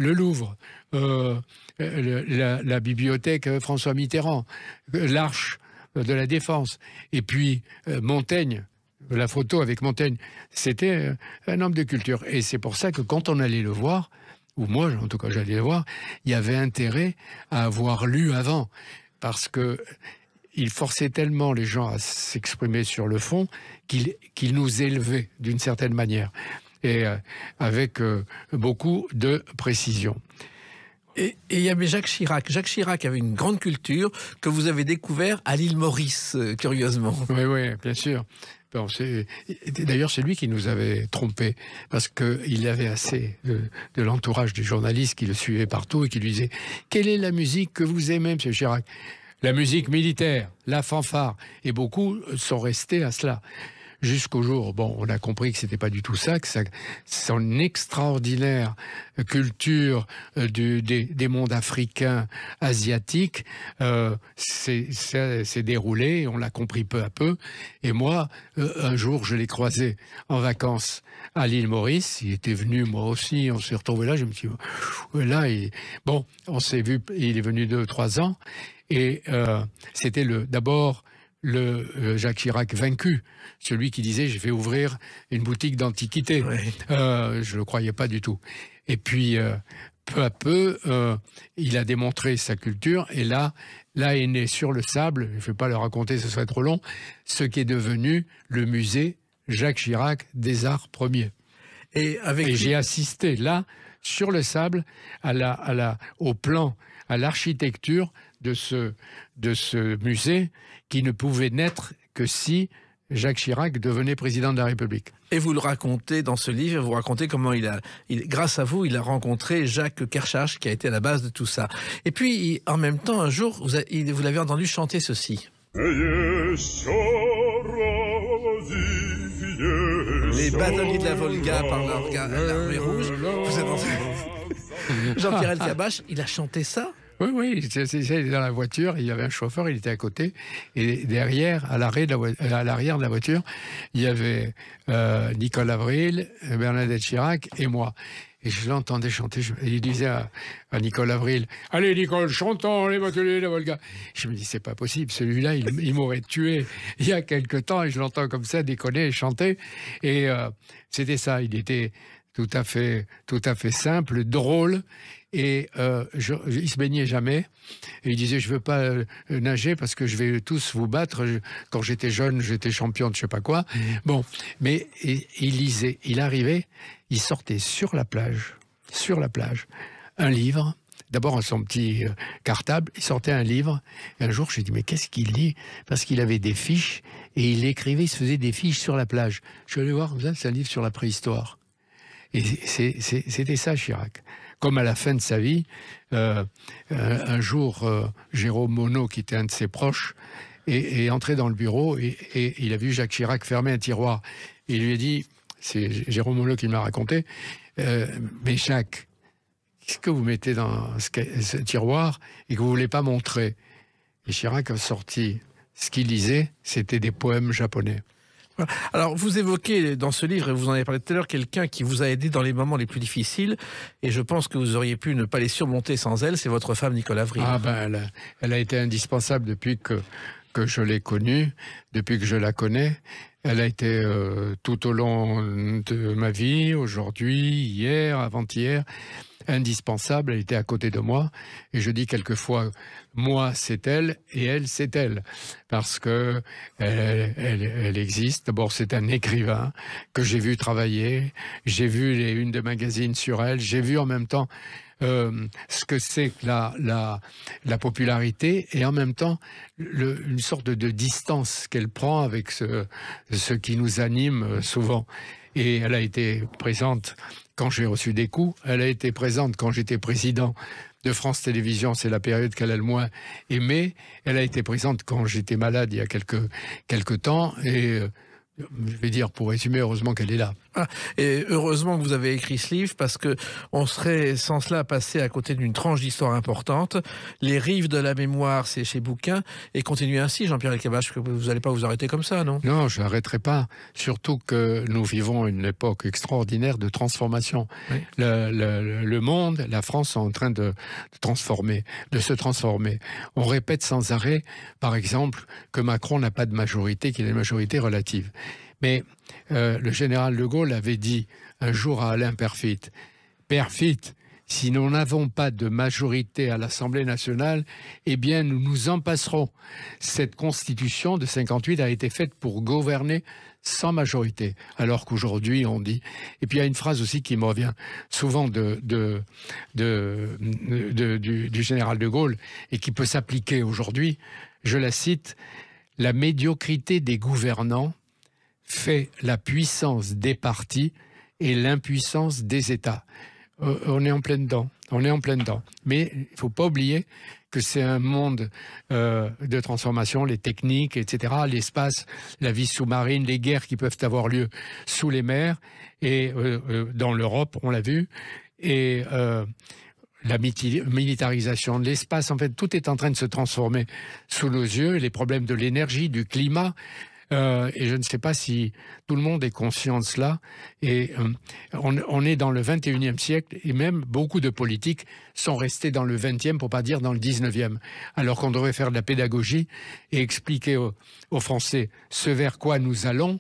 B: le Louvre, euh, la, bibliothèque François Mitterrand, l'Arche de la Défense, et puis Montaigne, la photo avec Montaigne. C'était euh, un homme de culture. Et c'est pour ça que quand on allait le voir, ou moi en tout cas j'allais le voir, il y avait intérêt à avoir lu avant. Parce que il forçait tellement les gens à s'exprimer sur le fond qu'il nous élevait d'une certaine manière et euh, avec euh, beaucoup de précision.
A: Et, il y avait Jacques Chirac. Jacques Chirac avait une grande culture que vous avez découvert à l'île Maurice, euh, curieusement. Oui, oui, bien sûr. D'ailleurs, c'est lui qui nous
B: avait trompés, parce qu'il avait assez de, l'entourage du journaliste qui le suivait partout et qui lui disait « Quelle est la musique que vous aimez, Monsieur Chirac ?» La musique militaire, la fanfare, et beaucoup sont restés à cela jusqu'au jour, bon, on a compris que c'était pas du tout ça, que ça, son extraordinaire culture euh, du, des, mondes africains, asiatiques, euh, s'est déroulé, on l'a compris peu à peu. Et moi, euh, un jour, je l'ai croisé en vacances à l'île Maurice, il était venu moi aussi, on s'est retrouvé là, je me suis dit, là, il... bon, on s'est vu, il est venu deux, trois ans, et euh, c'était le d'abord le euh, Jacques Chirac vaincu, celui qui disait je vais ouvrir une boutique d'antiquité ». Euh, je ne le croyais pas du tout. Et puis, euh, peu à peu, il a démontré sa culture et là, là est né sur le sable, je ne vais pas le raconter, ce serait trop long, ce qui est devenu le musée Jacques Chirac des arts premiers. Et, j'ai assisté là, sur le sable, au plan, à l'architecture de ce, de ce musée
A: qui ne pouvait naître que si Jacques Chirac devenait président de la République. Et vous le racontez dans ce livre, vous racontez comment il a, grâce à vous, il a rencontré Jacques Kerchache qui a été à la base de tout ça. Et puis, en même temps, un jour, vous, l'avez entendu chanter ceci. Les bataillons de la Volga par l'armée rouge. Jean-Pierre Elkabach,
B: il a chanté ça oui, oui, c'était dans la voiture, il y avait un chauffeur, il était à côté, et derrière, à l'arrière de la voiture, il y avait euh, Nicole Avril, Bernadette Chirac et moi. Et je l'entendais chanter. il disait à, Nicole Avril Allez, Nicole, chantons les bateliers, la Volga. Je me dis C'est pas possible, celui-là, il, m'aurait tué il y a quelque temps, et je l'entends comme ça déconner et chanter. Et euh, c'était ça, il était tout à fait, tout à fait simple, drôle, et euh, je, il se baignait jamais. Et il disait, je veux pas euh, nager parce que je vais tous vous battre. quand j'étais jeune, j'étais champion de je sais pas quoi. Bon, mais il lisait, il arrivait, il sortait sur la plage, sur la plage, un livre. D'abord son petit euh, cartable, il sortait un livre. Et un jour, j'ai dit mais qu'est-ce qu'il lit Parce qu'il avait des fiches et il écrivait, il se faisait des fiches sur la plage. Je suis allé voir, c'est un livre sur la préhistoire. Et c'était ça Chirac comme à la fin de sa vie. Euh, euh, un jour, euh, Jérôme Monod, qui était un de ses proches, est, entré dans le bureau et, il a vu Jacques Chirac fermer un tiroir. Il lui a dit, c'est Jérôme Monod qui m'a raconté, mais Jacques, qu'est-ce que vous mettez dans ce, ce tiroir et que vous ne voulez pas montrer Et Chirac a sorti ce qu'il lisait, c'était des poèmes japonais.
A: Alors, vous évoquez dans ce livre, et vous en avez parlé tout à l'heure, quelqu'un qui vous a aidé dans les moments les plus difficiles, et je pense que vous auriez pu ne pas les surmonter sans elle, c'est votre femme Nicolas Avril. Ah ben, elle a, été indispensable depuis que, que je
B: l'ai connue, depuis que je la connais. Elle a été euh, tout au long de ma vie, aujourd'hui, hier, avant-hier indispensable. Elle était à côté de moi. Et je dis quelquefois, moi, c'est elle, et elle, c'est elle. Parce que elle, existe. D'abord, c'est un écrivain que j'ai vu travailler. J'ai vu les une de magazines sur elle. J'ai vu en même temps euh, ce que c'est la, la, popularité et en même temps une sorte de, de distance qu'elle prend avec ce, ce qui nous anime euh, souvent. Et elle a été présente quand j'ai reçu des coups. Elle a été présente quand j'étais président de France Télévisions, c'est la période qu'elle a le moins aimée. Elle a été présente quand j'étais malade il y a quelques, temps. Et euh, je vais dire, pour résumer, heureusement qu'elle est là.
A: Et heureusement que vous avez écrit ce livre parce que on serait sans cela passé à côté d'une tranche d'histoire importante. Les rives de la mémoire, c'est chez Bouquin et continuez ainsi, Jean-Pierre Elkabach, que vous n'allez pas vous arrêter comme ça, non Non, je n'arrêterai pas. Surtout que nous vivons une
B: époque extraordinaire de transformation. Le, monde, la France sont en train de transformer, de se transformer. On répète sans arrêt, par exemple, que Macron n'a pas de majorité, qu'il a une majorité relative. Mais euh, le général de Gaulle avait dit un jour à Alain Perfit, Perfit, si nous n'avons pas de majorité à l'Assemblée nationale, eh bien nous nous en passerons. Cette constitution de 58 a été faite pour gouverner sans majorité, alors qu'aujourd'hui on dit. Et puis il y a une phrase aussi qui me revient souvent du général de Gaulle et qui peut s'appliquer aujourd'hui. Je la cite La médiocrité des gouvernants fait la puissance des partis et l'impuissance des États. Euh, on est en plein dedans. On est en plein dedans. Mais il ne faut pas oublier que c'est un monde euh, de transformation, les techniques, etc., l'espace, la vie sous-marine, les guerres qui peuvent avoir lieu sous les mers et euh, dans l'Europe, on l'a vu, et la militarisation de l'espace. En fait, tout est en train de se transformer sous nos yeux. Les problèmes de l'énergie, du climat, euh, et je ne sais pas si tout le monde est conscient de cela. Et euh, on, est dans le 21e siècle et même beaucoup de politiques sont restés dans le 20e, pour pas dire dans le 19e, alors qu'on devrait faire de la pédagogie et expliquer aux, Français ce vers quoi nous allons,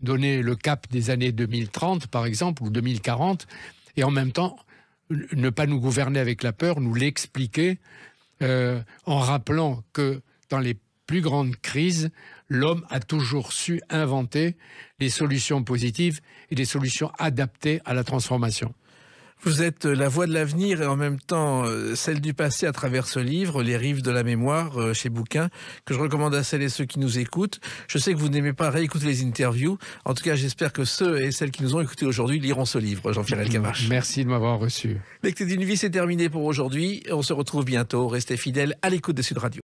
B: donner le cap des années 2030 par exemple ou 2040, et en même temps ne pas nous gouverner avec la peur, nous l'expliquer euh, en rappelant que dans les plus grandes crises, l'homme a toujours su inventer les solutions positives et les
A: solutions adaptées à la transformation. Vous êtes euh, la voix de l'avenir et en même temps euh, celle du passé à travers ce livre, Les rives de la mémoire, euh, chez Bouquin, que je recommande à celles et ceux qui nous écoutent. Je sais que vous n'aimez pas réécouter les interviews. En tout cas, j'espère que ceux et celles qui nous ont écoutés aujourd'hui liront ce livre, Jean-Pierre Camache. Merci de m'avoir reçu. L'Écoute d'une vie, c'est terminé pour aujourd'hui. On se retrouve bientôt. Restez fidèles à l'écoute de Sud Radio.